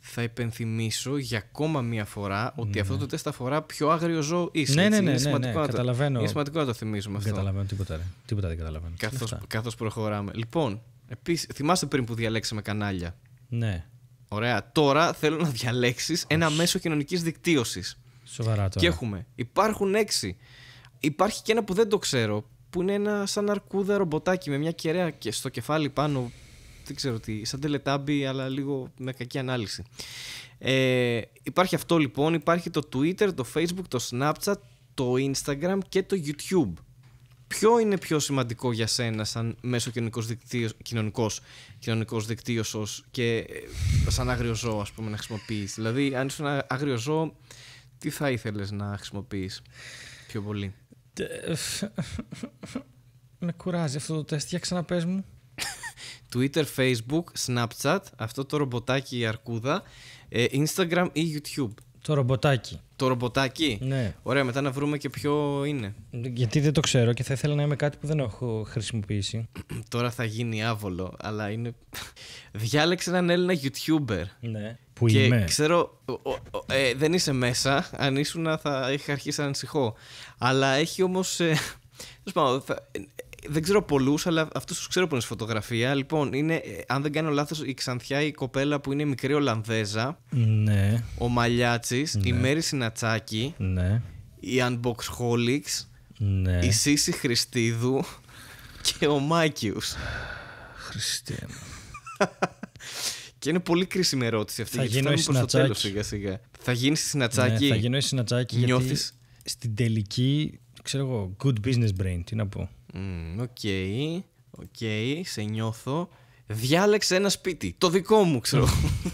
θα υπενθυμίσω για ακόμα μία φορά ότι ναι. αυτό το τεστ αφορά πιο άγριο ζώο ή Ναι, ναι, ναι, είναι ναι, σημαντικό, ναι, Να, Είναι σημαντικό να το θυμίζουμε αυτό. Καταλαβαίνω τίποτα, ρε. τίποτα δεν καταλαβαίνω. Καθώς, καθώς προχωράμε. Λοιπόν, επίσης, θυμάστε πριν που διαλέξαμε κανάλια. Ναι. Ωραία. Τώρα θέλω να διαλέξεις ένα μέσο κοινωνικής δικτύωσης. Σοβαρά τώρα. Και έχουμε. Υπάρχουν έξι. Υπάρχει και ένα που δεν το ξέρω που είναι ένα σαν αρκούδα ρομποτάκι με μια κεραία και στο κεφάλι πάνω. Δεν ξέρω τι, σαν τελετάμπι, αλλά λίγο με κακή ανάλυση. Ε, υπάρχει αυτό λοιπόν, υπάρχει το Twitter, το Facebook, το Snapchat, το Instagram και το YouTube. Ποιο είναι πιο σημαντικό για σένα σαν μέσο κοινωνικός, δικτύος, κοινωνικός, κοινωνικός και ε, σαν άγριο ας πούμε να χρησιμοποιείς. Δηλαδή αν είσαι ένα άγριο τι θα ήθελες να χρησιμοποιείς πιο πολύ. [laughs] Με κουράζει αυτό το τεστ. Για πες μου. Twitter, Facebook, Snapchat, αυτό το ρομποτάκι η αρκούδα, ε, Instagram ή YouTube. Το ρομποτάκι. Το ρομποτάκι. Ναι. Ωραία, μετά να βρούμε και ποιο είναι. Γιατί δεν το ξέρω και θα ήθελα να είμαι κάτι που δεν έχω χρησιμοποιήσει. [clears throat] Τώρα θα γίνει άβολο, αλλά είναι. [laughs] Διάλεξε έναν Έλληνα YouTuber. Ναι. Που και είμαι. ξέρω, ε, δεν είσαι μέσα. Αν ήσουν θα είχα αρχίσει να ανησυχώ. Αλλά έχει όμως. Ε, [laughs] δεν ξέρω πολλούς, αλλά αυτούς τους ξέρω που είναι στη φωτογραφία. Λοιπόν, είναι, ε, αν δεν κάνω λάθος, η Ξανθιά, η κοπέλα που είναι μικρή Ολλανδέζα. Ναι. Ο Μαλιάτσης, ναι. η Μέρη Σινατσάκη. Ναι. Η Unbox Holics. Ναι. Η Σύση Χριστίδου. Και ο Μάκιους. Χριστέ [laughs] Και είναι πολύ κρίσιμη ερώτηση αυτή. Θα γίνω Σινατσάκη. Σιγά, σιγά. Θα γίνει Σινατσάκη. Ναι, θα γίνω η Σινατσάκη. Νιώθεις. Στην τελική, ξέρω εγώ, good business brain. Τι να πω. Οκ, οκ, okay, σε νιώθω. Διάλεξε ένα σπίτι. Το δικό μου, ξέρω.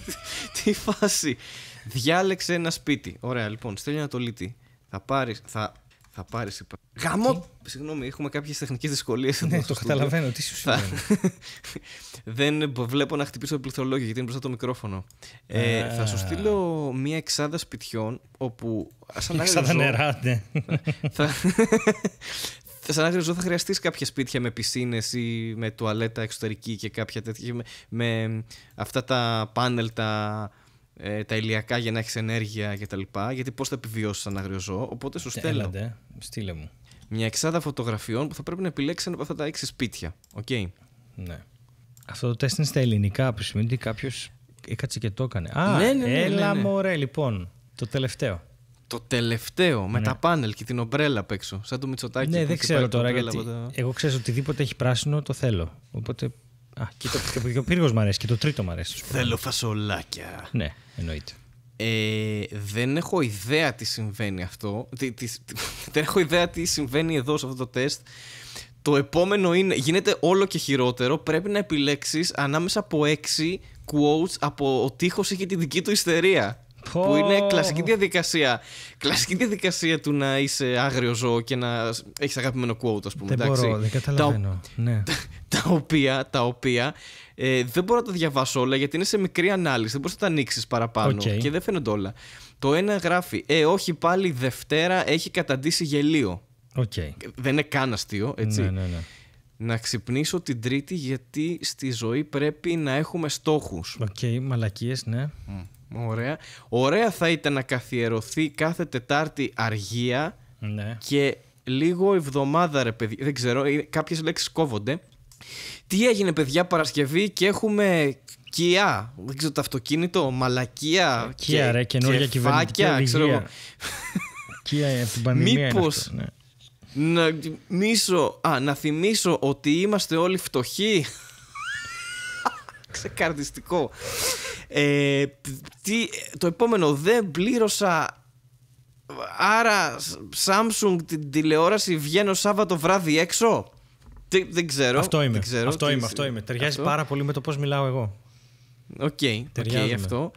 [laughs] Τι φάση. Διάλεξε ένα σπίτι. Ωραία, λοιπόν, στέλνει Ανατολίτη. Θα πάρεις. Θα, θα πάρεις, Γαμό! Συγγνώμη, έχουμε κάποιες τεχνικές δυσκολίες. Ναι, το, καταλαβαίνω. Τι σου σημαίνει. [laughs] Δεν βλέπω να χτυπήσω το πληθρολόγιο γιατί είναι μπροστά το μικρόφωνο. Ε, θα σου στείλω μία εξάδα σπιτιών όπου. Σαν εξάδα νερά, ναι. [laughs] θα, Σαν άγριο θα χρειαστείς κάποια σπίτια με πισίνες ή με τουαλέτα εξωτερική και κάποια τέτοια. Με, με αυτά τα πάνελ, τα, ε, τα ηλιακά για να έχεις ενέργεια κτλ. Γιατί πώς θα επιβιώσεις σαν αγριοζώ, Οπότε σου ε, στέλνω. Έλατε, ε, στείλε μου. Μια εξάδα φωτογραφιών που θα πρέπει να επιλέξεις από αυτά τα έξι σπίτια. Okay. Ναι. Αυτό το τεστ είναι στα ελληνικά που σημαίνει ότι κάποιος έκατσε και το έκανε. Α, ναι, ναι, ναι, έλα ναι, ναι. μωρέ, λοιπόν. Το τελευταίο το τελευταίο με ναι. τα πάνελ και την ομπρέλα απ' έξω. Σαν το Μητσοτάκι. Ναι, δεν ξέρω τώρα γιατί. Εγώ ξέρω ότι οτιδήποτε έχει πράσινο το θέλω. Οπότε. Α, και, το, και, και ο πύργος μου αρέσει και το τρίτο μου αρέσει. Θέλω φασολάκια. Ναι, εννοείται. Ε, δεν έχω ιδέα τι συμβαίνει αυτό. Τι, δεν έχω ιδέα τι συμβαίνει εδώ σε αυτό το τεστ. Το επόμενο είναι, γίνεται όλο και χειρότερο. Πρέπει να επιλέξεις ανάμεσα από έξι quotes από ο τείχος έχει τη δική του ιστερία. Που είναι κλασική διαδικασία. Κλασική διαδικασία του να είσαι άγριο ζώο και να έχεις αγαπημένο quote, ας πούμε. Δεν εντάξει. μπορώ, δεν καταλαβαίνω. Τα, ναι. [laughs] τα, οποία, τα οποία ε, δεν μπορώ να τα διαβάσω όλα γιατί είναι σε μικρή ανάλυση. Δεν μπορείς να τα ανοίξεις παραπάνω και δεν φαίνονται όλα. Το ένα γράφει, Ε, όχι πάλι Δευτέρα έχει καταντήσει γελίο. Okay. Δεν είναι καν αστείο, έτσι. Ναι, ναι, ναι. Να ξυπνήσω την Τρίτη γιατί στη ζωή πρέπει να έχουμε στόχους. Οκ, okay, μαλακίες, ναι. Ωραία. Ωραία θα ήταν να καθιερωθεί κάθε Τετάρτη αργία ναι. και λίγο εβδομάδα, ρε παιδί. Δεν ξέρω, ε, κάποιες λέξεις κόβονται. Τι έγινε, παιδιά, Παρασκευή και έχουμε κοιά. δεν ξέρω το αυτοκίνητο, μαλακία. Ε, κιά, και, ρε, καινούργια κυβερνητική ξέρω ε, πανδημία Μήπως, ναι. να, μίσω, α, να θυμίσω ότι είμαστε όλοι φτωχοί. Ξεκαρδιστικό. Ε, τι, το επόμενο, δεν πλήρωσα Άρα Samsung την τηλεόραση βγαίνω Σάββατο βράδυ έξω Δεν, ξέρω Αυτό είμαι, δεν ξέρω. αυτό είμαι, αυτό είμαι. Ταιριάζει πάρα πολύ με το πώς μιλάω εγώ Οκ, okay,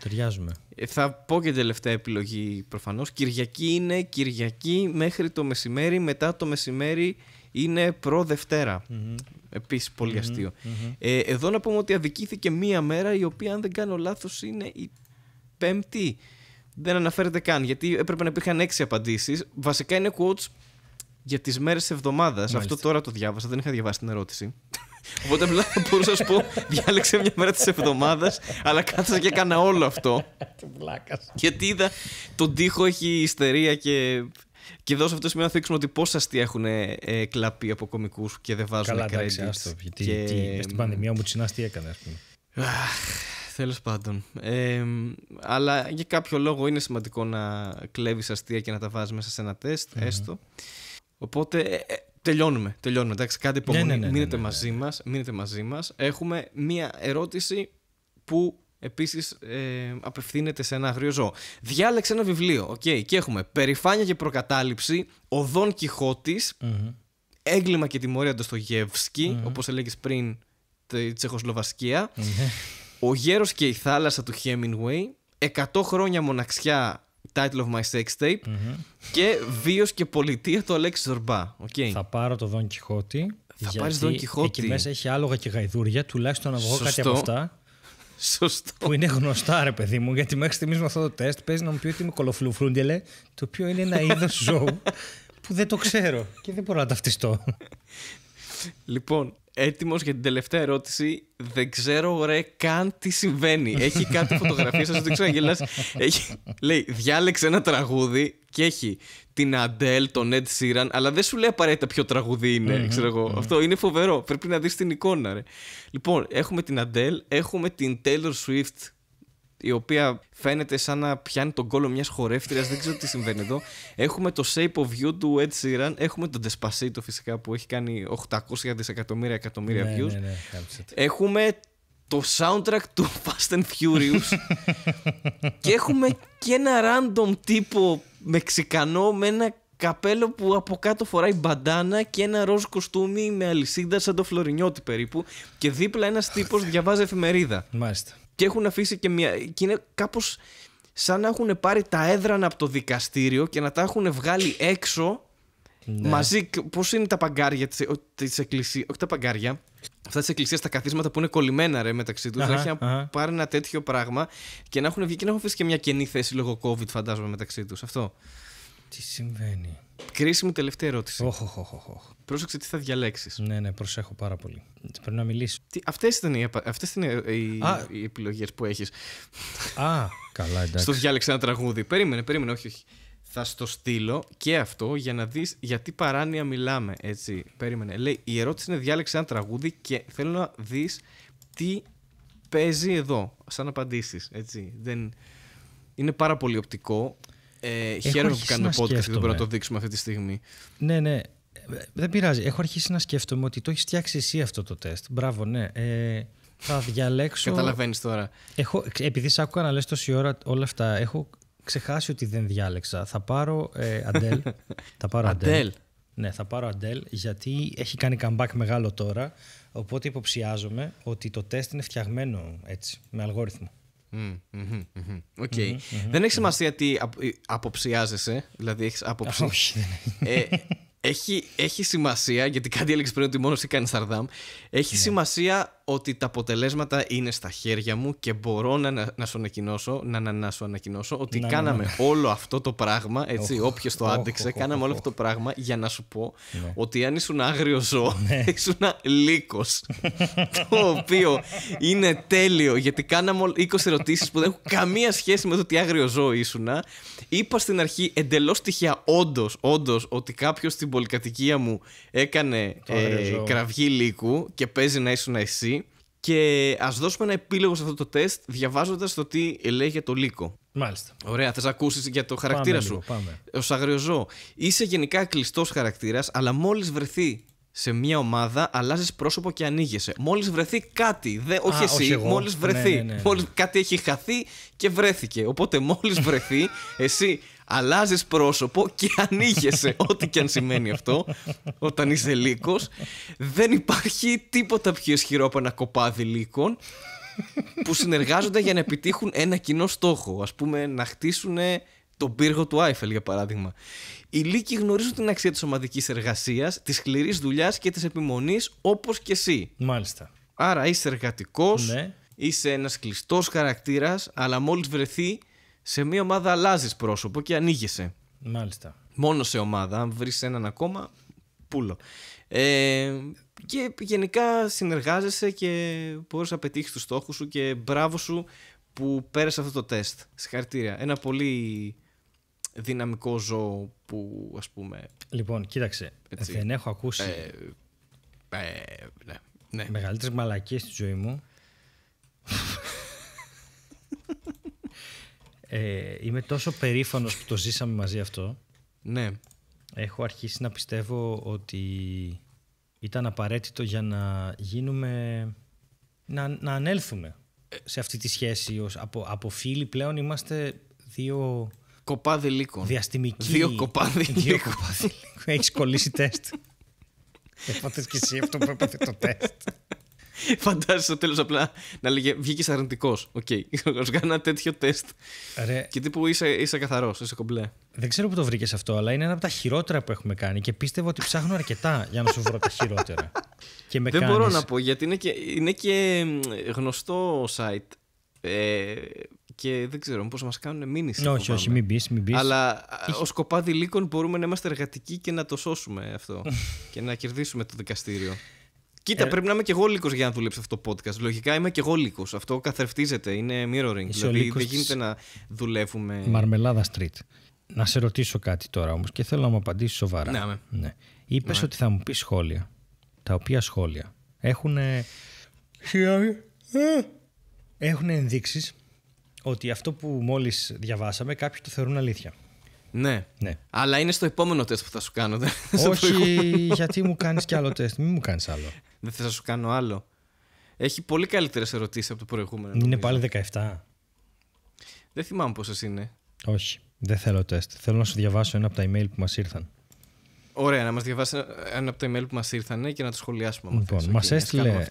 Ταιριάζουμε. Ε, θα πω και τελευταία επιλογή προφανώς Κυριακή είναι Κυριακή μέχρι το μεσημέρι Μετά το μεσημέρι είναι προ δευτερα Επίσης πολύ αστείο. ε, εδώ να πούμε ότι αδικήθηκε μία μέρα η οποία, αν δεν κάνω λάθος, είναι η Πέμπτη. Δεν αναφέρεται καν γιατί έπρεπε να υπήρχαν έξι απαντήσεις. Βασικά είναι quotes για τις μέρες της εβδομάδας. Αυτό τώρα το διάβασα, δεν είχα διαβάσει την ερώτηση. [laughs] Οπότε απλά μπορούσα να σου πω: [laughs] Διάλεξε μια μέρα της εβδομάδας, αλλά κάθεσα και έκανα όλο αυτό. [laughs] γιατί είδα τον τοίχο έχει ιστερία και και εδώ σε αυτό το σημείο να δείξουμε ότι πόσα αστεία έχουν ε, κλαπεί από κομικούς και δεν βάζουν Καλά, εντάξει, άστο. Γιατί στην πανδημία μου τσινά τι έκανε, ας πούμε. Τέλος πάντων. Ε, αλλά για κάποιο λόγο είναι σημαντικό να κλέβεις αστεία και να τα βάζεις μέσα σε ένα τεστ, έστω. Οπότε ε, ε, τελειώνουμε. Τελειώνουμε. Εντάξει, κάντε υπομονή. Ναι, ναι, ναι, μείνετε μαζί μας. Μείνετε μαζί μας. Έχουμε μία ερώτηση που επίσης ε, απευθύνεται σε ένα αγρίο ζώο. Διάλεξε ένα βιβλίο. Οκ, okay, και έχουμε Περιφάνεια και Προκατάληψη, Ο Δον Κιχώτης, Έγκλημα και τιμωρία Ντοστογεύσκη, mm-hmm. όπως έλεγες πριν, τη τσεχοσλοβασκια Ο γέρος και η θάλασσα του Χέμινγκουεϊ, 100 χρόνια μοναξιά Title of my sex tape και βίος και πολιτεία του Αλέξη Ζορμπά. Okay. Θα πάρω το «Δον Κιχώτη». Θα πάρεις Δον Κιχώτη. Εκεί μέσα έχει άλογα και γαϊδούρια, τουλάχιστον να βγω κάτι από αυτά. Σωστό. Που είναι γνωστά, ρε παιδί μου, γιατί μέχρι στιγμής με αυτό το τεστ παίζει να μου πει ότι είμαι κολοφλουφρούντελε, το οποίο είναι ένα είδος ζώου που δεν το ξέρω και δεν μπορώ να ταυτιστώ. Λοιπόν, έτοιμος για την τελευταία ερώτηση. Δεν ξέρω ρε καν τι συμβαίνει. Έχει κάτι φωτογραφία σας, δείξω ξέρω γελάς. Έχει... Λέει, διάλεξε ένα τραγούδι και έχει την Αντέλ, τον Ed Sheeran, αλλά δεν σου λέει απαραίτητα ποιο τραγούδι ξέρω εγώ. Αυτό είναι φοβερό. Πρέπει να δεις την εικόνα, ρε. Λοιπόν, έχουμε την Αντέλ, έχουμε την Taylor Swift η οποία φαίνεται σαν να πιάνει τον κόλο μιας χορεύτριας. δεν ξέρω τι συμβαίνει εδώ. Έχουμε το Shape of You του Ed Sheeran. Έχουμε τον Despacito φυσικά που έχει κάνει 800 δισεκατομμύρια εκατομμύρια ναι, views. Ναι, ναι, έχουμε το soundtrack του [laughs] Fast and Furious και έχουμε και ένα random τύπο μεξικανό με ένα καπέλο που από κάτω φοράει μπαντάνα και ένα ροζ κοστούμι με αλυσίδα σαν το φλωρινιώτη περίπου και δίπλα ένας τύπος διαβάζει εφημερίδα. Μάλιστα. Και έχουν αφήσει και μια. και είναι κάπως σαν να έχουν πάρει τα έδρανα από το δικαστήριο και να τα έχουν βγάλει έξω ναι. μαζί. Πώς είναι τα παγκάρια της ε, εκκλησία. Όχι τα παγκάρια. Αυτά της εκκλησίας, τα καθίσματα που είναι κολλημένα ρε μεταξύ τους. να έχει πάρει ένα τέτοιο πράγμα και να έχουν βγει και να έχουν αφήσει και μια κενή θέση λόγω COVID, φαντάζομαι, μεταξύ τους. Αυτό. Τι συμβαίνει. Κρίσιμη τελευταία ερώτηση. Oh, oh, oh, Πρόσεξε τι θα διαλέξεις. Ναι, ναι, προσέχω πάρα πολύ. Πρέπει να μιλήσει. Αυτές ήταν οι, αυτές είναι οι, ah. επιλογές που έχεις. Α, καλά, [laughs] εντάξει. Στο διάλεξε ένα τραγούδι. Περίμενε, περίμενε, όχι, όχι. Θα στο στείλω και αυτό για να δεις γιατί παράνοια μιλάμε. Έτσι. Περίμενε. Λέει, η ερώτηση είναι διάλεξε ένα τραγούδι και θέλω να δεις τι παίζει εδώ. Σαν απαντήσεις. Δεν... Είναι πάρα πολύ οπτικό. Ε, χαίρομαι που κάνουμε podcast και δεν μπορούμε να το δείξουμε αυτή τη στιγμή. Ναι, ναι. Δεν πειράζει. Έχω αρχίσει να σκέφτομαι ότι το έχεις φτιάξει εσύ αυτό το τεστ. Μπράβο, ναι. Ε, θα διαλέξω. Καταλαβαίνεις τώρα. Έχω, επειδή σ' άκουγα να λες τόση ώρα όλα αυτά, έχω ξεχάσει ότι δεν διάλεξα. Θα πάρω ε, Αντέλ. [laughs] θα πάρω Αντέλ. Ναι, θα πάρω Αντέλ γιατί έχει κάνει comeback μεγάλο τώρα. Οπότε υποψιάζομαι ότι το τεστ είναι φτιαγμένο έτσι, με αλγόριθμο. Δεν έχει σημασία τι ε, αποψιάζεσαι, δηλαδή έχεις άποψη. Ε, έχει, έχει σημασία, γιατί κάτι έλεγες πριν ότι μόνος εσύ κάνει Σαρδάμ. Έχει ναι. σημασία ότι τα αποτελέσματα είναι στα χέρια μου και μπορώ να, να, σου ανακοινώσω, να, να, να σου ανακοινώσω ότι ναι, ναι, κάναμε ναι. όλο αυτό το πράγμα, έτσι, όποιος το άντεξε, κάναμε όλο αυτό το πράγμα για να σου πω ότι αν ήσουν άγριο ζώο, ναι. [laughs] ήσουν λύκος. [laughs] το οποίο είναι τέλειο, γιατί κάναμε 20 ερωτήσεις που δεν έχουν καμία σχέση με το τι άγριο ζώο ήσουν. Είπα στην αρχή εντελώς τυχαία, όντως, όντως ότι κάποιος στην πολυκατοικία μου έκανε ε, κραυγή λύκου και παίζει να ήσουν εσύ και ας δώσουμε ένα επίλογο σε αυτό το τεστ, διαβάζοντας το τι λέει για το λύκο. Μάλιστα. Ωραία, θες να ακούσεις για το χαρακτήρα πάμε, σου. Λίγο, πάμε. Ω αγριοζώ. Είσαι γενικά κλειστός χαρακτήρας, αλλά μόλις βρεθεί σε μια ομάδα, αλλάζεις πρόσωπο και ανοίγεσαι. Μόλις βρεθεί κάτι. Δε, όχι εσύ, μόλις ναι, βρεθεί. Ναι, ναι, μόλις, κάτι έχει χαθεί και βρέθηκε. Οπότε μόλις βρεθεί, [laughs] εσύ αλλάζεις πρόσωπο και [laughs] ανοίγεσαι. ό,τι και αν σημαίνει αυτό, όταν είσαι λύκος. Δεν υπάρχει τίποτα πιο ισχυρό από ένα κοπάδι λύκων που συνεργάζονται για να επιτύχουν ένα κοινό στόχο. Ας πούμε, να χτίσουν τον πύργο του Άιφελ, για παράδειγμα. Οι λύκοι γνωρίζουν την αξία της ομαδικής εργασίας, της σκληρής δουλειάς και της επιμονής, όπως και εσύ. Μάλιστα. Άρα είσαι εργατικός, ναι. είσαι ένας κλειστός χαρακτήρας, αλλά μόλις βρεθεί σε μια ομάδα αλλάζεις πρόσωπο και ανοίγεσαι. Μάλιστα. Μόνο σε ομάδα. Αν βρεις έναν ακόμα, πούλο. Ε, και γενικά συνεργάζεσαι και μπορείς να πετύχεις τους στόχους σου και μπράβο σου που πέρασε αυτό το τεστ. Συγχαρητήρια. Ένα πολύ δυναμικό ζώο που ας πούμε... Λοιπόν, κοίταξε, δεν έχω ακούσει ε, ε, ναι, ναι. μεγαλύτερες στη ζωή μου ε, είμαι τόσο περήφανος που το ζήσαμε μαζί αυτό. Ναι. Έχω αρχίσει να πιστεύω ότι ήταν απαραίτητο για να γίνουμε... να, να ανέλθουμε σε αυτή τη σχέση. Ως, από, από φίλοι πλέον είμαστε δύο... Κοπάδι λύκων. Διαστημικοί. Δύο κοπάδι Δύο κοπάδι Έχεις κολλήσει [laughs] τεστ. Έπαθες και εσύ αυτό που έπαθε το τεστ. [laughs] Φαντάζεσαι στο τέλος απλά να λέγε Βγήκες αρνητικός. Οκ. Okay. [laughs] ένα τέτοιο τεστ. Ρε... Και τύπου είσαι, είσαι καθαρός, είσαι κομπλέ. Δεν ξέρω που το βρήκες αυτό, αλλά είναι ένα από τα χειρότερα που έχουμε κάνει και πίστευα ότι ψάχνω αρκετά για να σου βρω τα χειρότερα. [laughs] και με δεν μπορώ να πω γιατί είναι και, είναι και γνωστό site. Ε, και δεν ξέρω πώς μας κάνουν μήνυση. Όχι, όχι, μην πει. Αλλά Είχε... ως κοπάδι λύκων μπορούμε να είμαστε εργατικοί και να το σώσουμε αυτό. και να κερδίσουμε το δικαστήριο. Κοίτα, ε, πρέπει να είμαι και εγώ λύκος για να δουλέψει αυτό το podcast. Λογικά είμαι και εγώ λύκος. Αυτό καθρεφτίζεται. Είναι mirroring. Είσαι δηλαδή δεν γίνεται να δουλεύουμε. Μαρμελάδα Street. Να σε ρωτήσω κάτι τώρα όμως και θέλω να μου απαντήσεις σοβαρά. Ναι, ναι. Είπες ότι θα μου πεις σχόλια. Τα οποία σχόλια έχουν. Ε. Έχουν ενδείξεις ότι αυτό που μόλις διαβάσαμε κάποιοι το θεωρούν αλήθεια. Ναι. ναι. Αλλά είναι στο επόμενο τεστ που θα σου κάνω. Όχι, γιατί μου κάνεις κι άλλο τεστ. Μην μου κάνεις άλλο. Δεν θα σου κάνω άλλο. Έχει πολύ καλύτερες ερωτήσεις από το προηγούμενο. Είναι πάλι 17. Δεν θυμάμαι πόσες είναι. Όχι. Δεν θέλω τεστ. Θέλω να σου διαβάσω ένα από τα email που μας ήρθαν. Ωραία, να μας διαβάσεις ένα από τα email που μας ήρθαν και να το σχολιάσουμε. Λοιπόν, μα έστειλε.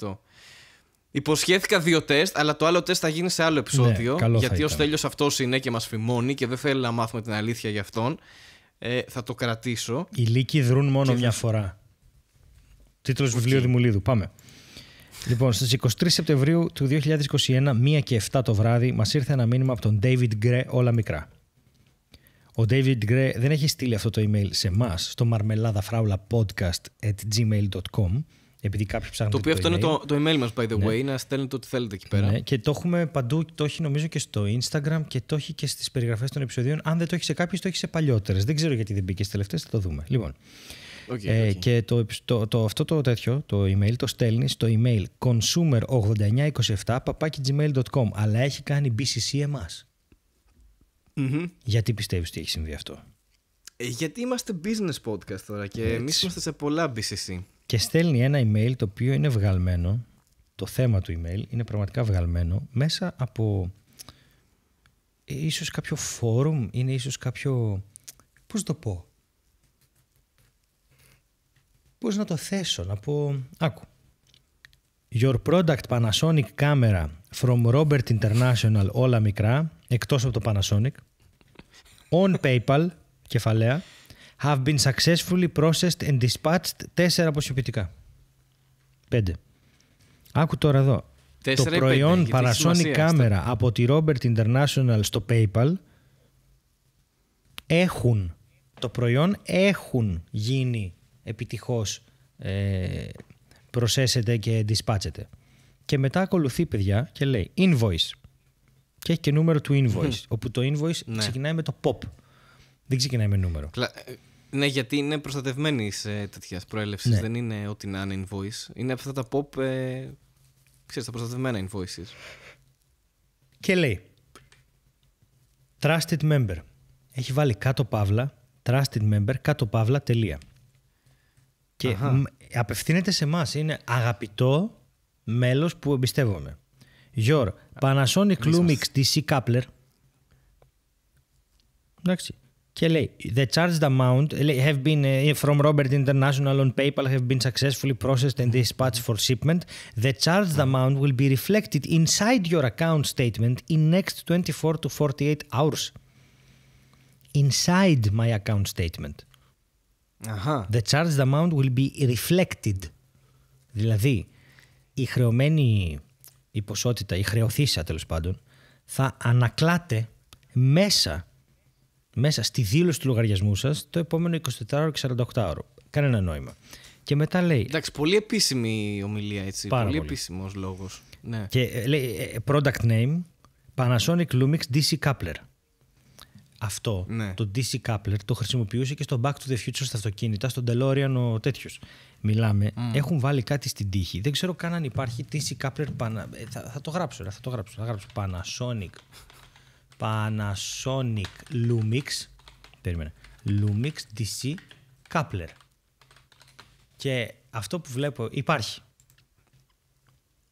Υποσχέθηκα δύο τεστ, αλλά το άλλο τεστ θα γίνει σε άλλο ναι, επεισόδιο. γιατί ο Στέλιο αυτός είναι και μας φημώνει και δεν θέλει να μάθουμε την αλήθεια γι' αυτόν. Ε, θα το κρατήσω. Οι λύκοι δρούν μόνο μια φορά. Τίτλος okay. βιβλίου Δημουλίδου. Πάμε. Λοιπόν, στις 23 Σεπτεμβρίου του 2021, 1 και 7 το βράδυ, μας ήρθε ένα μήνυμα από τον David Gray όλα μικρά. Ο David Gray δεν έχει στείλει αυτό το email σε εμάς, στο podcast at gmail.com επειδή κάποιοι ψάχνουν. Το οποίο αυτό είναι το, το email μας, by the ναι. way, να στέλνετε ό,τι θέλετε εκεί πέρα. Ναι. Και το έχουμε παντού. Το έχει νομίζω και στο Instagram και το έχει και στις περιγραφές των επεισοδίων. Αν δεν το έχει σε κάποιες, το έχει σε παλιότερες. Δεν ξέρω γιατί δεν μπήκε στις τελευταίες, θα το δούμε. Λοιπόν. Okay, ε, okay. Και το, το, το, αυτό το τέτοιο, το email, το στέλνεις στο email consumer8927 papakigmail.com. Αλλά έχει κάνει BCC εμά. Mm-hmm. Γιατί πιστεύεις ότι έχει συμβεί αυτό, ε, Γιατί είμαστε business podcast τώρα και εμείς είμαστε σε πολλά BCC και στέλνει ένα email το οποίο είναι βγαλμένο, το θέμα του email είναι πραγματικά βγαλμένο μέσα από ίσως κάποιο φόρουμ, είναι ίσως κάποιο... Πώς το πω. Πώς να το θέσω, να πω... Άκου. Your product Panasonic camera from Robert International όλα μικρά, εκτός από το Panasonic, on PayPal, κεφαλαία, have been successfully processed and dispatched. Τέσσερα αποσιοποιητικά. Πέντε. Άκου τώρα εδώ. Τέσσερα το προϊόν παρασώνει κάμερα από τη Robert International στο PayPal έχουν το προϊόν έχουν γίνει επιτυχώς ε, προσέσεται και dispatchεται. Και μετά ακολουθεί παιδιά και λέει invoice. Και έχει και νούμερο του invoice. Όπου το invoice ναι. ξεκινάει με το pop. Δεν ξεκινάει με νούμερο. Ναι, γιατί είναι προστατευμένη σε τέτοια προέλευσης. Ναι. Δεν είναι ό,τι να είναι invoice Είναι αυτά τα pop. Ε, ξέρεις, τα προστατευμένα invoices Και λέει. Trusted member. Έχει βάλει κάτω παύλα. Trusted member κάτω παύλα τελεία. Και απευθύνεται σε εμάς. Είναι αγαπητό μέλος που εμπιστεύομαι. Γιώργο, Panasonic Lumix DC Coupler. Εντάξει. Και λέει, the charged amount have been from Robert International on PayPal have been successfully processed and dispatched for shipment. The charged amount will be reflected inside your account statement in next 24 to 48 hours. Inside my account statement. The charged amount will be reflected. Δηλαδή, η χρεωμένη η ποσότητα, η χρεωθήσα τέλος πάντων, θα ανακλάται μέσα μέσα στη δήλωση του λογαριασμού σας το επόμενο 24ωρο και 48ωρο. Κανένα νόημα. Και μετά λέει. Εντάξει, πολύ επίσημη ομιλία έτσι. πολύ, πολύ. επίσημος λόγος. Ναι. Και ε, λέει ε, product name Panasonic Lumix DC Coupler. Αυτό ναι. το DC Coupler το χρησιμοποιούσε και στο Back to the Future στα αυτοκίνητα, στον DeLorean ο τέτοιος. Μιλάμε, έχουν βάλει κάτι στην τύχη. Δεν ξέρω καν αν υπάρχει DC Coupler. Ε, θα, θα, το γράψω, θα το γράψω. Θα γράψω Panasonic Panasonic Lumix, περίμενε, Lumix DC Coupler. Και αυτό που βλέπω υπάρχει.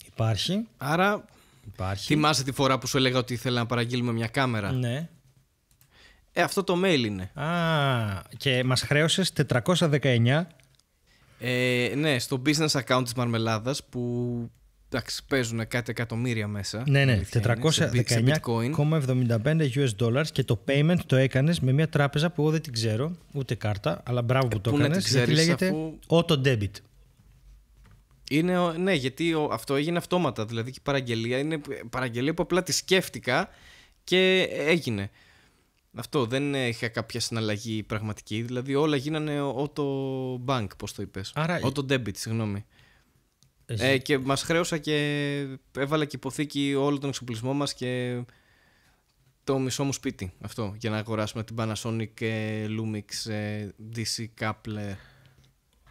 Υπάρχει. Άρα υπάρχει. θυμάσαι τη φορά που σου έλεγα ότι ήθελα να παραγγείλουμε μια κάμερα. Ναι. Ε, αυτό το mail είναι. Α, και μας χρέωσες 419. Ε, ναι, στο business account της Μαρμελάδας που εντάξει, παίζουν κάτι εκατομμύρια μέσα. Ναι, ναι, 419,75 US dollars και το payment το έκανες με μια τράπεζα που εγώ δεν την ξέρω, ούτε κάρτα, αλλά μπράβο που ε, το έκανες, γιατί λέγεται auto debit. Είναι, ναι, γιατί αυτό έγινε αυτόματα, δηλαδή και η παραγγελία είναι παραγγελία που απλά τη σκέφτηκα και έγινε. Αυτό δεν είχα κάποια συναλλαγή πραγματική, δηλαδή όλα γίνανε auto bank, πώς το είπες. auto debit, συγγνώμη. Ε, και μας χρέωσα και έβαλα και υποθήκη όλο τον εξοπλισμό μας και το μισό μου σπίτι αυτό για να αγοράσουμε την Panasonic ε, Lumix ε, DC coupler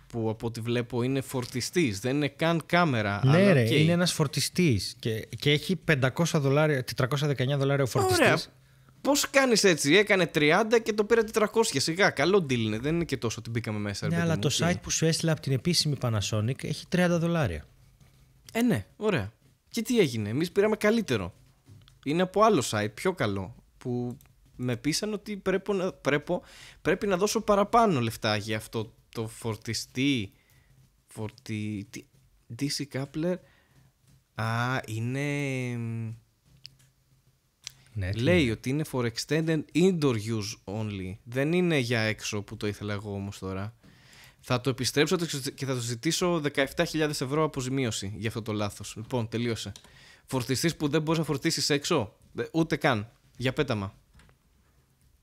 που από ό,τι βλέπω είναι φορτιστής. δεν είναι καν κάμερα. Ναι αλλά ρε, είναι ένας φορτιστής. και, και έχει 500 δολάρια, 419 δολάρια ο φορτιστής. Πώς κάνεις έτσι, έκανε 30 και το πήρε 400 σιγά. Καλό deal είναι, δεν είναι και τόσο ότι μπήκαμε μέσα. Ναι, αλλά το site που σου έστειλα από την επίσημη Panasonic έχει 30 δολάρια. Ε, ναι, ωραία. Και τι έγινε, εμείς πήραμε καλύτερο. Είναι από άλλο site, πιο καλό, που με πείσαν ότι πρέπει, πρέπει, πρέπει να δώσω παραπάνω λεφτά για αυτό το φορτιστή. Φορτι... DC coupler. Α, είναι ναι, Λέει ότι είναι for extended indoor use only. Δεν είναι για έξω που το ήθελα εγώ όμως τώρα. Θα το επιστρέψω και θα το ζητήσω 17.000 ευρώ αποζημίωση για αυτό το λάθος. Λοιπόν, τελείωσε. Φορτιστής που δεν μπορείς να φορτίσεις έξω. Ούτε καν. Για πέταμα.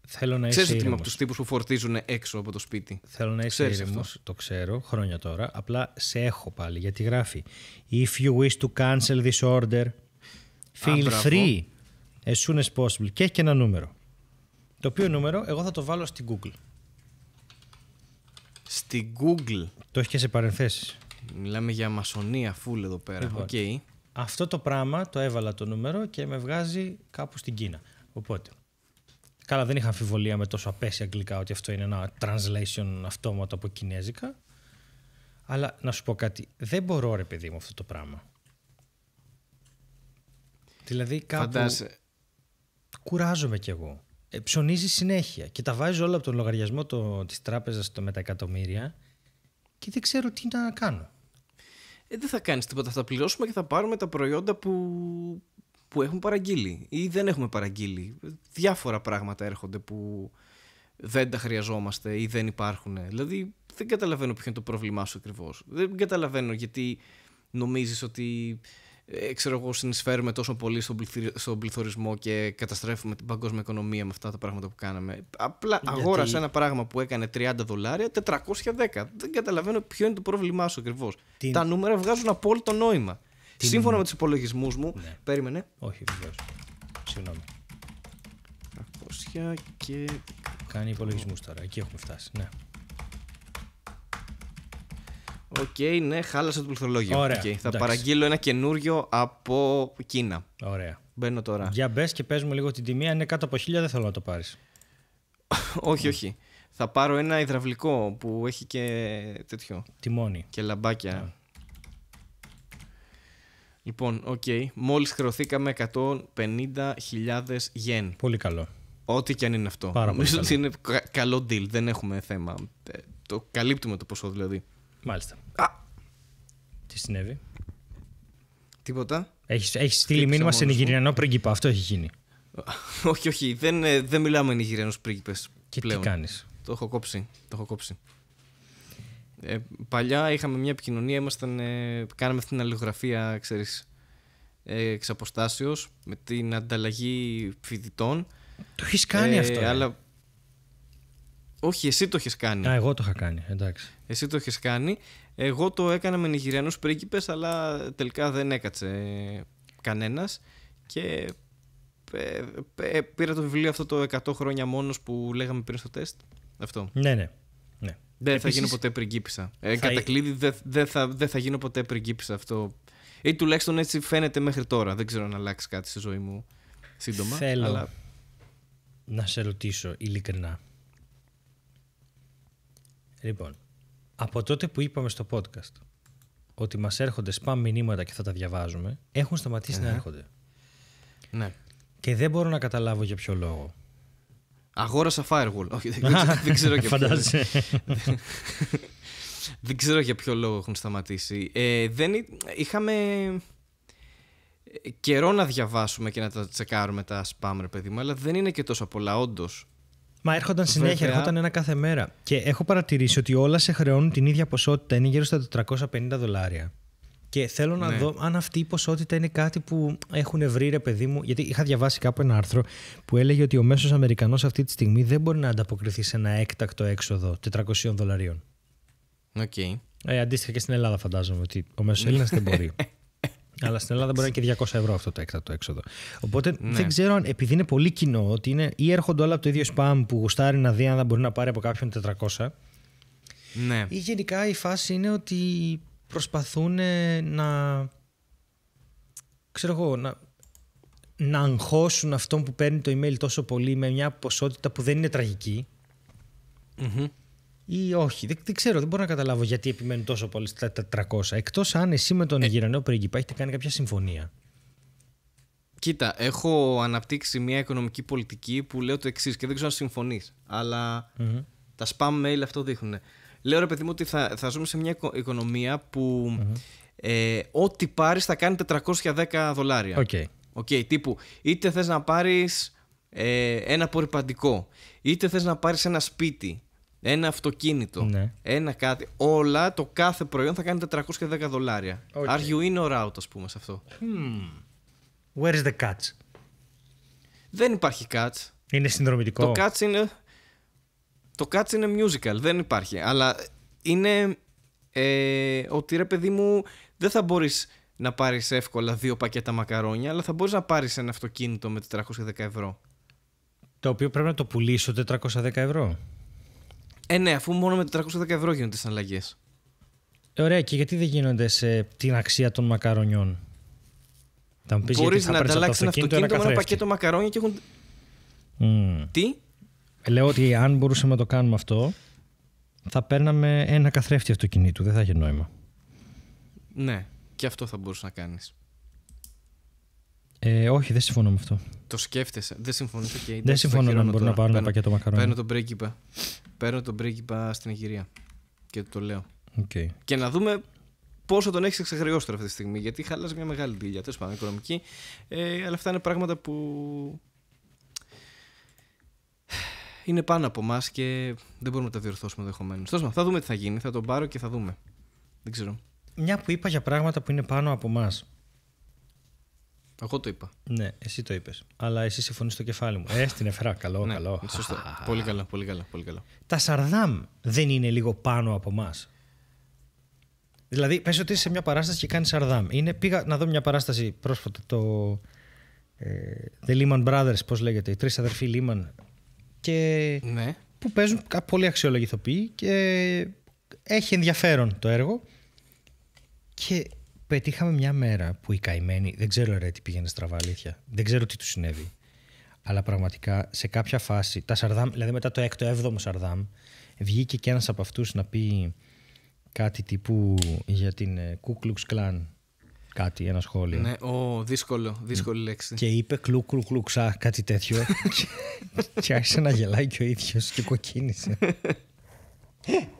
Θέλω να Ξέρεις ότι είμαι από τους τύπους που φορτίζουν έξω από το σπίτι. Θέλω να είσαι ήρεμο, το ξέρω, χρόνια τώρα. Απλά σε έχω πάλι γιατί γράφει. If you wish to cancel this order, feel free as soon as possible και έχει και ένα νούμερο. Το οποίο νούμερο εγώ θα το βάλω στην Google. Στην Google. Το έχει και σε παρενθέσεις. Μιλάμε για μασονία φουλ εδώ πέρα. Λοιπόν, okay. Αυτό το πράγμα το έβαλα το νούμερο και με βγάζει κάπου στην Κίνα. Οπότε. Καλά, δεν είχα αμφιβολία με τόσο απέσια αγγλικά ότι αυτό είναι ένα translation αυτόματο από κινέζικα. Αλλά να σου πω κάτι. Δεν μπορώ ρε παιδί μου αυτό το πράγμα. Δηλαδή κάπου κουράζομαι κι εγώ. Ε, ψωνίζει συνέχεια και τα βάζει όλα από τον λογαριασμό το, της τράπεζας το με τα εκατομμύρια και δεν ξέρω τι να κάνω. Ε, δεν θα κάνεις τίποτα. Θα πληρώσουμε και θα πάρουμε τα προϊόντα που, που έχουμε παραγγείλει ή δεν έχουμε παραγγείλει. Διάφορα πράγματα έρχονται που δεν τα χρειαζόμαστε ή δεν υπάρχουν. Δηλαδή δεν καταλαβαίνω ποιο είναι το πρόβλημά σου ακριβώς. Δεν καταλαβαίνω γιατί νομίζεις ότι ε, ξέρω εγώ, συνεισφέρουμε τόσο πολύ στον, πληθωρισμό και καταστρέφουμε την παγκόσμια οικονομία με αυτά τα πράγματα που κάναμε. Απλά Γιατί... αγόρασα ένα πράγμα που έκανε 30 δολάρια, 410. Δεν καταλαβαίνω ποιο είναι το πρόβλημά σου ακριβώς. Τα νούμερα βγάζουν απόλυτο νόημα. Σύμφωνα με τους υπολογισμούς μου. Ναι. Περίμενε. Όχι, βεβαίως. Συγγνώμη. 300 και. Κάνει υπολογισμούς τώρα. Εκεί έχουμε φτάσει. Ναι. Οκ, okay, ναι, χάλασα το πληθρολόγιο. Ωραία. Okay, θα παραγγείλω ένα καινούριο από Κίνα. Ωραία. Μπαίνω τώρα. Για μπες και παίζουμε λίγο την τιμή. Αν είναι κάτω από χίλια, δεν θέλω να το πάρεις. [laughs] όχι, όχι. Θα πάρω ένα υδραυλικό που έχει και τέτοιο. Τιμόνι. Και λαμπάκια. Ναι. Λοιπόν, οκ. Okay. Μόλις χρεωθήκαμε 150.000 γεν. Πολύ καλό. Ό,τι και αν είναι αυτό. Πάρα πολύ καλό. είναι καλό deal. Δεν έχουμε θέμα. Ε, το καλύπτουμε το ποσό δηλαδή. Μάλιστα τι συνέβη. Τίποτα. Έχεις έχεις στείλει μήνυμα σε Νιγηριανό πρίγκιπα. Αυτό έχει γίνει. [laughs] όχι, όχι. Δεν, ε, δεν μιλάμε Νιγηριανούς πρίγκιπες. τι κάνεις. Το έχω κόψει. Το Ε, παλιά είχαμε μια επικοινωνία, ε, κάναμε αυτή την αλληλογραφία, ξέρεις, ε, εξ αποστάσεως, με την ανταλλαγή φοιτητών. Το έχεις κάνει ε, αυτό. Αλλά... Όχι, εσύ το έχεις κάνει. Α, εγώ το είχα κάνει, εντάξει. Εσύ το έχεις κάνει, εγώ το έκανα με Νιγηριανούς πρίγκιπες, αλλά τελικά δεν έκατσε κανένας και ε, ε, ε, πήρα το βιβλίο αυτό το 100 χρόνια μόνος που λέγαμε πριν στο τεστ. Αυτό. Ναι, ναι. ναι. Δεν θα γίνω ποτέ πριγκίπισσα. Ε, δεν θα, δε θα γίνω ποτέ πριγκίπισσα αυτό. Ή τουλάχιστον έτσι φαίνεται μέχρι τώρα. Δεν ξέρω αν αλλάξει κάτι στη ζωή μου σύντομα. Θέλω αλλά... να σε ρωτήσω ειλικρινά. Λοιπόν, από τότε που είπαμε στο podcast ότι μας έρχονται spam μηνύματα και θα τα διαβάζουμε, έχουν σταματήσει να ναι. έρχονται. Ναι. Και δεν μπορώ να καταλάβω για ποιο λόγο. Αγόρασα firewall. Όχι, δεν ξέρω, δεν [laughs] για ποιο λόγο. δεν ξέρω για ποιο λόγο έχουν σταματήσει. Ε, δεν, είχαμε ε, καιρό να διαβάσουμε και να τα τσεκάρουμε τα spam, ρε παιδί μου, αλλά δεν είναι και τόσο πολλά, όντως. Μα έρχονταν συνέχεια, έρχονταν ένα κάθε μέρα. Και έχω παρατηρήσει ότι όλα σε χρεώνουν την ίδια ποσότητα, είναι γύρω στα 450 δολάρια. Και θέλω ναι. να δω αν αυτή η ποσότητα είναι κάτι που έχουν βρει ρε παιδί μου. Γιατί είχα διαβάσει κάπου ένα άρθρο που έλεγε ότι ο μέσος Αμερικανός αυτή τη στιγμή δεν μπορεί να ανταποκριθεί σε ένα έκτακτο έξοδο 400 δολαρίων. Οκ. Okay. Ε, αντίστοιχα και στην Ελλάδα φαντάζομαι ότι ο μέσος ναι. Έλληνας δεν μπορεί. [laughs] Αλλά στην Ελλάδα μπορεί να είναι και 200 ευρώ αυτό το έκτατο έξοδο. Οπότε ναι. δεν ξέρω αν, επειδή είναι πολύ κοινό, ότι είναι ή έρχονται όλα από το ίδιο spam που γουστάρει να δει αν μπορεί να πάρει από κάποιον 400. Ναι. Ή γενικά η φάση είναι ότι προσπαθούν ε, να. ξέρω εγώ, να, να αγχώσουν αυτόν που παίρνει το email τόσο πολύ με μια ποσότητα που δεν είναι τραγική ή όχι. Δεν, δεν, ξέρω, δεν μπορώ να καταλάβω γιατί επιμένουν τόσο πολύ στα 400. Εκτός αν εσύ με τον ε... Πρίγκιπα έχετε κάνει κάποια συμφωνία. Κοίτα, έχω αναπτύξει μια οικονομική πολιτική που λέω το εξής και δεν ξέρω αν συμφωνείς. τα spam mail αυτό δείχνουν. Λέω ρε παιδί μου ότι θα, θα ζούμε σε μια οικονομία που ε, ό,τι πάρεις θα κάνει 410 δολάρια. Οκ. Okay. Okay, τύπου είτε θες να πάρεις ε, ένα απορριπαντικό, είτε θες να πάρεις ένα σπίτι, ένα αυτοκίνητο, ναι. ένα κάτι. Όλα το κάθε προϊόν θα κάνει 410 δολάρια. Okay. Are you in or out, ας πούμε, σε αυτό. Hmm. Where is the catch? Δεν υπάρχει catch. Είναι συνδρομητικό. Το catch είναι. Το catch είναι musical, δεν υπάρχει. Αλλά είναι ε, ότι ρε παιδί μου δεν θα μπορείς να πάρεις εύκολα δύο πακέτα μακαρόνια, αλλά θα μπορείς να πάρεις ένα αυτοκίνητο με 410 ευρώ. Το οποίο πρέπει να το πουλήσω 410 ευρώ. Ε, ναι, αφού μόνο με 410 ευρώ γίνονται τις συναλλαγέ. Ε, ωραία, και γιατί δεν γίνονται σε την αξία των μακαρονιών. Θα μου Μπορείς να ανταλλάξει ένα αυτοκίνητο, με ένα πακέτο μακαρόνια και έχουν. Mm. Τι. Ε, λέω ότι αν μπορούσαμε να το κάνουμε αυτό, θα παίρναμε ένα καθρέφτη αυτοκινήτου. Δεν θα είχε νόημα. Ναι, και αυτό θα μπορούσε να κάνεις. Ε, όχι, δεν συμφωνώ με αυτό. Το σκέφτεσαι. Δεν συμφωνώ. Okay, δεν συμφωνώ να μπορούν να πάρουν ένα πακέτο μακαρόνια. Παίρνω τον πρίγκιπα. Παίρνω τον πρίγκιπα στην Αιγυρία. Και το λέω. Okay. Και να δούμε πόσο τον έχεις εξαχρεώσει τώρα αυτή τη στιγμή. Γιατί χαλάζει μια μεγάλη δουλειά. Τέλος πάντων, οικονομική. Ε, αλλά αυτά είναι πράγματα που. Είναι πάνω από εμά και δεν μπορούμε να τα διορθώσουμε ενδεχομένως. Τέλος πάντων, θα δούμε τι θα γίνει. Θα τον πάρω και θα δούμε. Δεν ξέρω. Μια που είπα για πράγματα που είναι πάνω από εμά. Εγώ το είπα. Ναι, εσύ το είπες. Αλλά εσύ συμφωνείς στο κεφάλι μου. Ε, στην εφρά. Καλό, ναι, καλό. Σωστό. [laughs] πολύ καλό πολύ καλό πολύ καλό Τα Σαρδάμ δεν είναι λίγο πάνω από εμάς. Δηλαδή, πες ότι είσαι σε μια παράσταση και κάνεις Σαρδάμ. Είναι, πήγα να δω μια παράσταση πρόσφατα. Το. Ε, The Lehman Brothers, πώς λέγεται. Οι τρεις αδερφοί Lehman. Και. Ναι. Που παίζουν πολύ αξιόλογοι και έχει ενδιαφέρον το έργο. Και πετύχαμε μια μέρα που οι καημένοι, δεν ξέρω ρε τι πήγαινε στραβά αλήθεια, δεν ξέρω τι τους συνέβη. Αλλά πραγματικά σε κάποια φάση, τα Σαρδάμ, δηλαδή μετά το 6ο-7ο Σαρδάμ, βγήκε και ένας από αυτούς να πει κάτι τύπου για την Κούκλουξ ε, Κλάν. Κάτι, ένα σχόλιο. Ναι, ο, δύσκολο, δύσκολη λέξη. Και είπε κλου κάτι τέτοιο. [laughs] και, άρχισε να γελάει και ο ίδιος και κοκκίνησε. [laughs]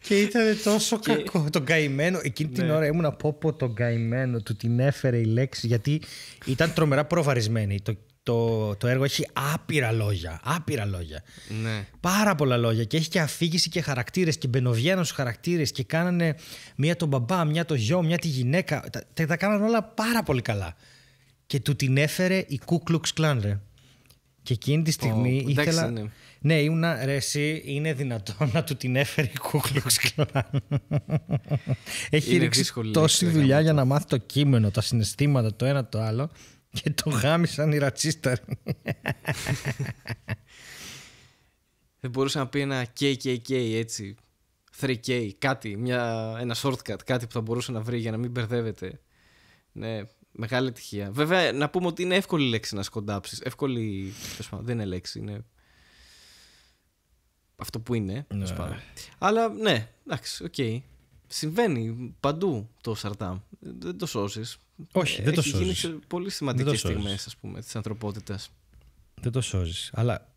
και ήταν τόσο και... κακό. Τον καημένο. Εκείνη ναι. την ώρα ήμουν από πω τον καημένο. Του την έφερε η λέξη. Γιατί ήταν τρομερά προβαρισμένη. Το, το, το έργο έχει άπειρα λόγια. Άπειρα λόγια. Ναι. Πάρα πολλά λόγια. Και έχει και αφήγηση και χαρακτήρες. Και μπαινοβγαίνουν στου χαρακτήρες. Και κάνανε μία τον μπαμπά, μία το γιο, μία τη γυναίκα. Τα, τα, κάνανε όλα πάρα πολύ καλά. Και του την έφερε η Κούκλουξ Klux Και εκείνη τη στιγμή oh, ήθελα. Εντάξει, ναι. Ναι, ήμουν αρέσει, είναι δυνατόν να του την έφερε η Κούκλουξ Έχει είναι ρίξει τόση δουλειά για να μάθει το κείμενο, τα συναισθήματα, το ένα το άλλο και το γάμισαν οι ρατσίσταροι. Δεν μπορούσε να πει ένα KKK έτσι, 3K, κάτι, μια, ένα shortcut, κάτι που θα μπορούσε να βρει για να μην μπερδεύεται. Ναι, μεγάλη τυχεία. Βέβαια, να πούμε ότι είναι εύκολη λέξη να σκοντάψεις. Εύκολη, δεν είναι λέξη, είναι αυτό που είναι. Ναι. Αλλά ναι, εντάξει, οκ. Okay. Συμβαίνει παντού το Σαρτάμ. Δεν το σώζει. Όχι, δεν το σώζει. Έχει γίνει πολύ σημαντικέ στιγμές, ας πούμε, της ανθρωπότητας. Δεν το σώζει. Αλλά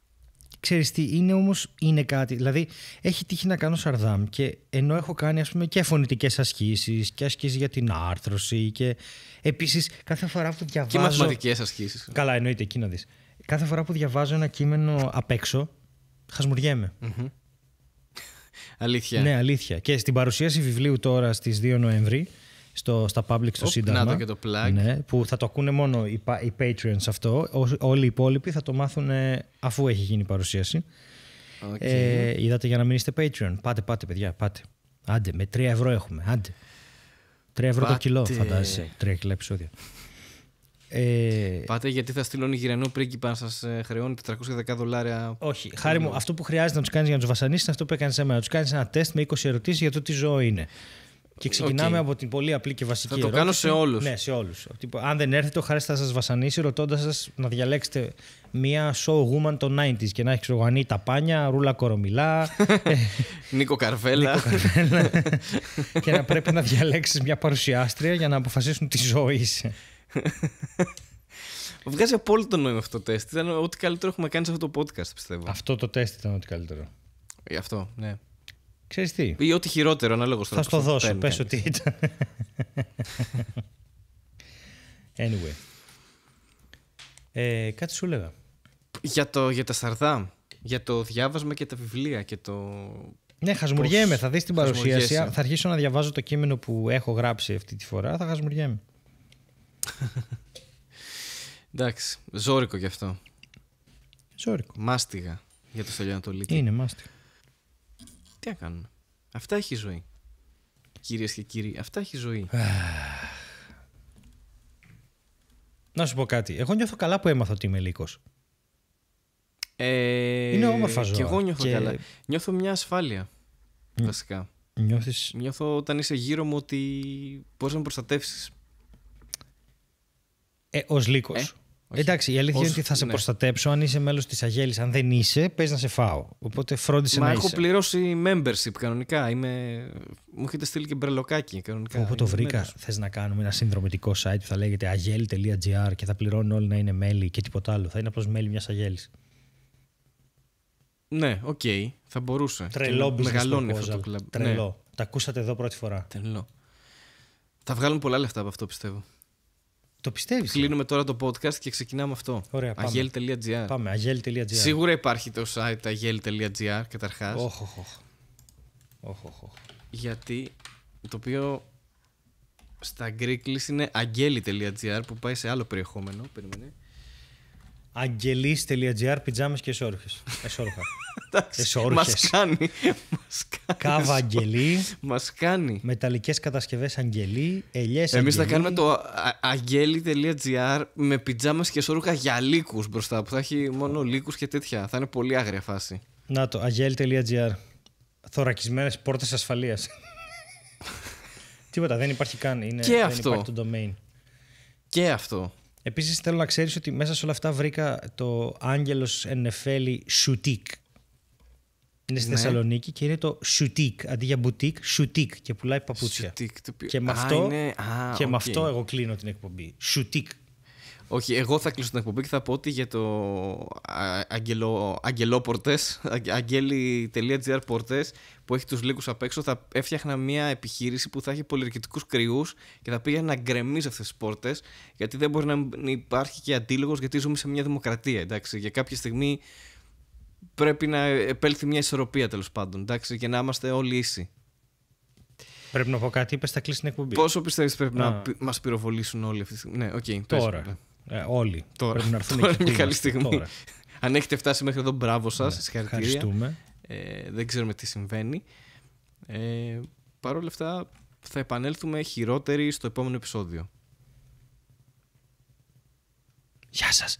ξέρεις τι, είναι όμως είναι κάτι. Δηλαδή, έχει τύχει να κάνω σαρδάμ και ενώ έχω κάνει ας πούμε και φωνητικές ασκήσεις και ασκήσεις για την άρθρωση και επίσης, κάθε φορά που διαβάζω... Και μαθηματικές ασκήσεις. Καλά, εννοείται, εκεί να δεις. Κάθε φορά που διαβάζω ένα κείμενο απ' έξω, χασμουριέμαι. [laughs] αλήθεια. Ναι, αλήθεια. Και στην παρουσίαση βιβλίου τώρα στις 2 Νοεμβρίου στο, στα public στο Σύνταγμα. Να το και το plug. Ναι, που θα το ακούνε μόνο οι, οι patrons αυτό. όλοι οι υπόλοιποι θα το μάθουν ε, αφού έχει γίνει η παρουσίαση. Okay. Ε, είδατε για να μην είστε Patreon. Πάτε, πάτε, παιδιά, πάτε. Άντε, με 3 ευρώ έχουμε. Άντε. 3 ευρώ το κιλό, φαντάζεσαι. 3 κιλά επεισόδια. Ε... Πάτε γιατί θα στείλουν γυρανό πρίγκιπα να σας ε, χρεώνει 410 δολάρια. Όχι. Χάρη μου, αυτό που χρειάζεται να τους κάνεις για να τους βασανίσεις είναι αυτό που έκανες εμένα. μένα. τους κάνεις ένα τεστ με 20 ερωτήσεις για το τι ζώο είναι. Και ξεκινάμε okay. από την πολύ απλή και βασική ερώτηση. Θα το κάνω σε όλους. Ναι, σε όλους. Αν δεν έρθετε, ο Χάρη θα σας βασανίσει ρωτώντας σας να διαλέξετε μία show woman των 90s και να έχει ρογανή τα πάνια, ρούλα κορομιλά. [laughs] Ε, Νίκο Καρβέλα. [laughs] και να πρέπει να διαλέξεις μια παρουσιάστρια για να αποφασίσουν τη ζωή [laughs] Βγάζει απόλυτο νόημα αυτό το τεστ. Ήταν ό,τι καλύτερο έχουμε κάνει σε αυτό το podcast, πιστεύω. Αυτό το τεστ ήταν ό,τι καλύτερο. Γι' ε, αυτό, ναι. Ξέρεις τι. Ή ό,τι χειρότερο, ανάλογο στο Θα στο δώσω, πες ότι ήταν. [laughs] anyway. Ε, κάτι σου έλεγα. Για, το, για τα σαρδά, για το διάβασμα και τα βιβλία και το... Ναι, χασμουριέμαι. Θα δεις την παρουσίαση. Θα αρχίσω να διαβάζω το κείμενο που έχω γράψει αυτή τη φορά. Θα χασμουριέμαι. Εντάξει, ζόρικο γι' αυτό. Ζόρικο. Μάστιγα για το Στελιανατολίτη. Είναι μάστιγα. Τι να κάνουμε. Αυτά έχει ζωή. Κυρίες και κύριοι, αυτά έχει ζωή. να σου πω κάτι. Εγώ νιώθω καλά που έμαθα ότι είμαι λύκος. Ε, είναι όμορφα ζώα. Και εγώ νιώθω και... καλά. Νιώθω μια ασφάλεια, βασικά. Νιώθεις... Νιώθω όταν είσαι γύρω μου ότι μπορείς να με ε, Ως λύκος. Ε, ε Εντάξει, η αλήθεια ως, είναι ότι θα σε ναι. προστατέψω αν είσαι μέλος της Αγέλης. Αν δεν είσαι, πες να σε φάω. Οπότε φρόντισε Μα να είσαι. Μα έχω πληρώσει membership κανονικά. Είμαι... Μου έχετε στείλει και μπρελοκάκι κανονικά. Όπου το βρήκα, θες να κάνουμε ένα συνδρομητικό site που θα λέγεται αγέλη.gr και θα πληρώνουν όλοι να είναι μέλη και τίποτα άλλο. Θα είναι απλώς μέλη μιας Αγέλης. Ναι, οκ. Okay. Θα μπορούσε. Τρελό Μεγαλώνει αυτό το κλαμπ. Τρελό. Ναι. Τα ακούσατε εδώ πρώτη φορά. Τρελό. Θα βγάλουν πολλά λεφτά από αυτό πιστεύω. Το πιστεύεις. Ε? Κλείνουμε τώρα το podcast και ξεκινάμε αυτό. Ωραία. Πάμε. Σίγουρα υπάρχει το site αγέλ.gr καταρχά. Όχι. Γιατί το οποίο στα Greeklish είναι αγγέλη.gr που πάει σε άλλο περιεχόμενο. Περιμένε. Αγγελή.gr πιτζάμες και εσόρουχε. Εσόρουχα. [laughs] Εσόρχε. Μας κάνει. Κάβα Αγγελή. Μας κάνει. Μεταλλικές κατασκευές Αγγελή. Ελιές Εμείς θα κάνουμε το αγγέλη.gr με πιτζάμες και εσόρουχα για λύκους μπροστά που θα έχει μόνο λύκους και τέτοια. Θα είναι πολύ άγρια φάση. Να το αγγέλη.gr. Θωρακισμένες πόρτες ασφαλείας. [laughs] Τίποτα, δεν υπάρχει καν. Είναι, και δεν αυτό. το domain. Και αυτό. Επίσης, θέλω να ξέρεις ότι μέσα σε όλα αυτά βρήκα το Άγγελος Ενεφέλη Σουτίκ. Είναι στη ναι. Θεσσαλονίκη και είναι το Σουτίκ. Αντί για μπουτίκ, Σουτίκ και πουλάει παπούτσια. Και με αυτό, αυτό εγώ κλείνω την εκπομπή. Σουτίκ. Όχι, εγώ θα κλείσω την εκπομπή και θα πω ότι για το αγγελο, αγγελόπορτες, αγγέλη.gr πορτές που έχει τους λύκου απ' έξω θα έφτιαχνα μια επιχείρηση που θα έχει πολυεργητικού κρυούς και θα πήγαινε να γκρεμίζει αυτές τις πόρτες, γιατί δεν μπορεί να υπάρχει και αντίλογος γιατί ζούμε σε μια δημοκρατία, εντάξει. Για κάποια στιγμή πρέπει να επέλθει μια ισορροπία τέλος πάντων, εντάξει, και να είμαστε όλοι ίσοι. Πρέπει να πω κάτι, είπες, θα κλείσει την εκπομπή. Πόσο πιστεύεις πρέπει να, να μας πυροβολήσουν όλοι αυτή τη στιγμή. Ναι, okay, Τώρα. Πες, ε, όλοι. Τώρα, Πρέπει να έρθουν τώρα καλή στιγμή. Αν έχετε φτάσει μέχρι εδώ, μπράβο σας. Ναι, Ε, δεν ξέρουμε τι συμβαίνει. Ε, Παρ' όλα αυτά, θα επανέλθουμε χειρότεροι στο επόμενο επεισόδιο. Γεια σας!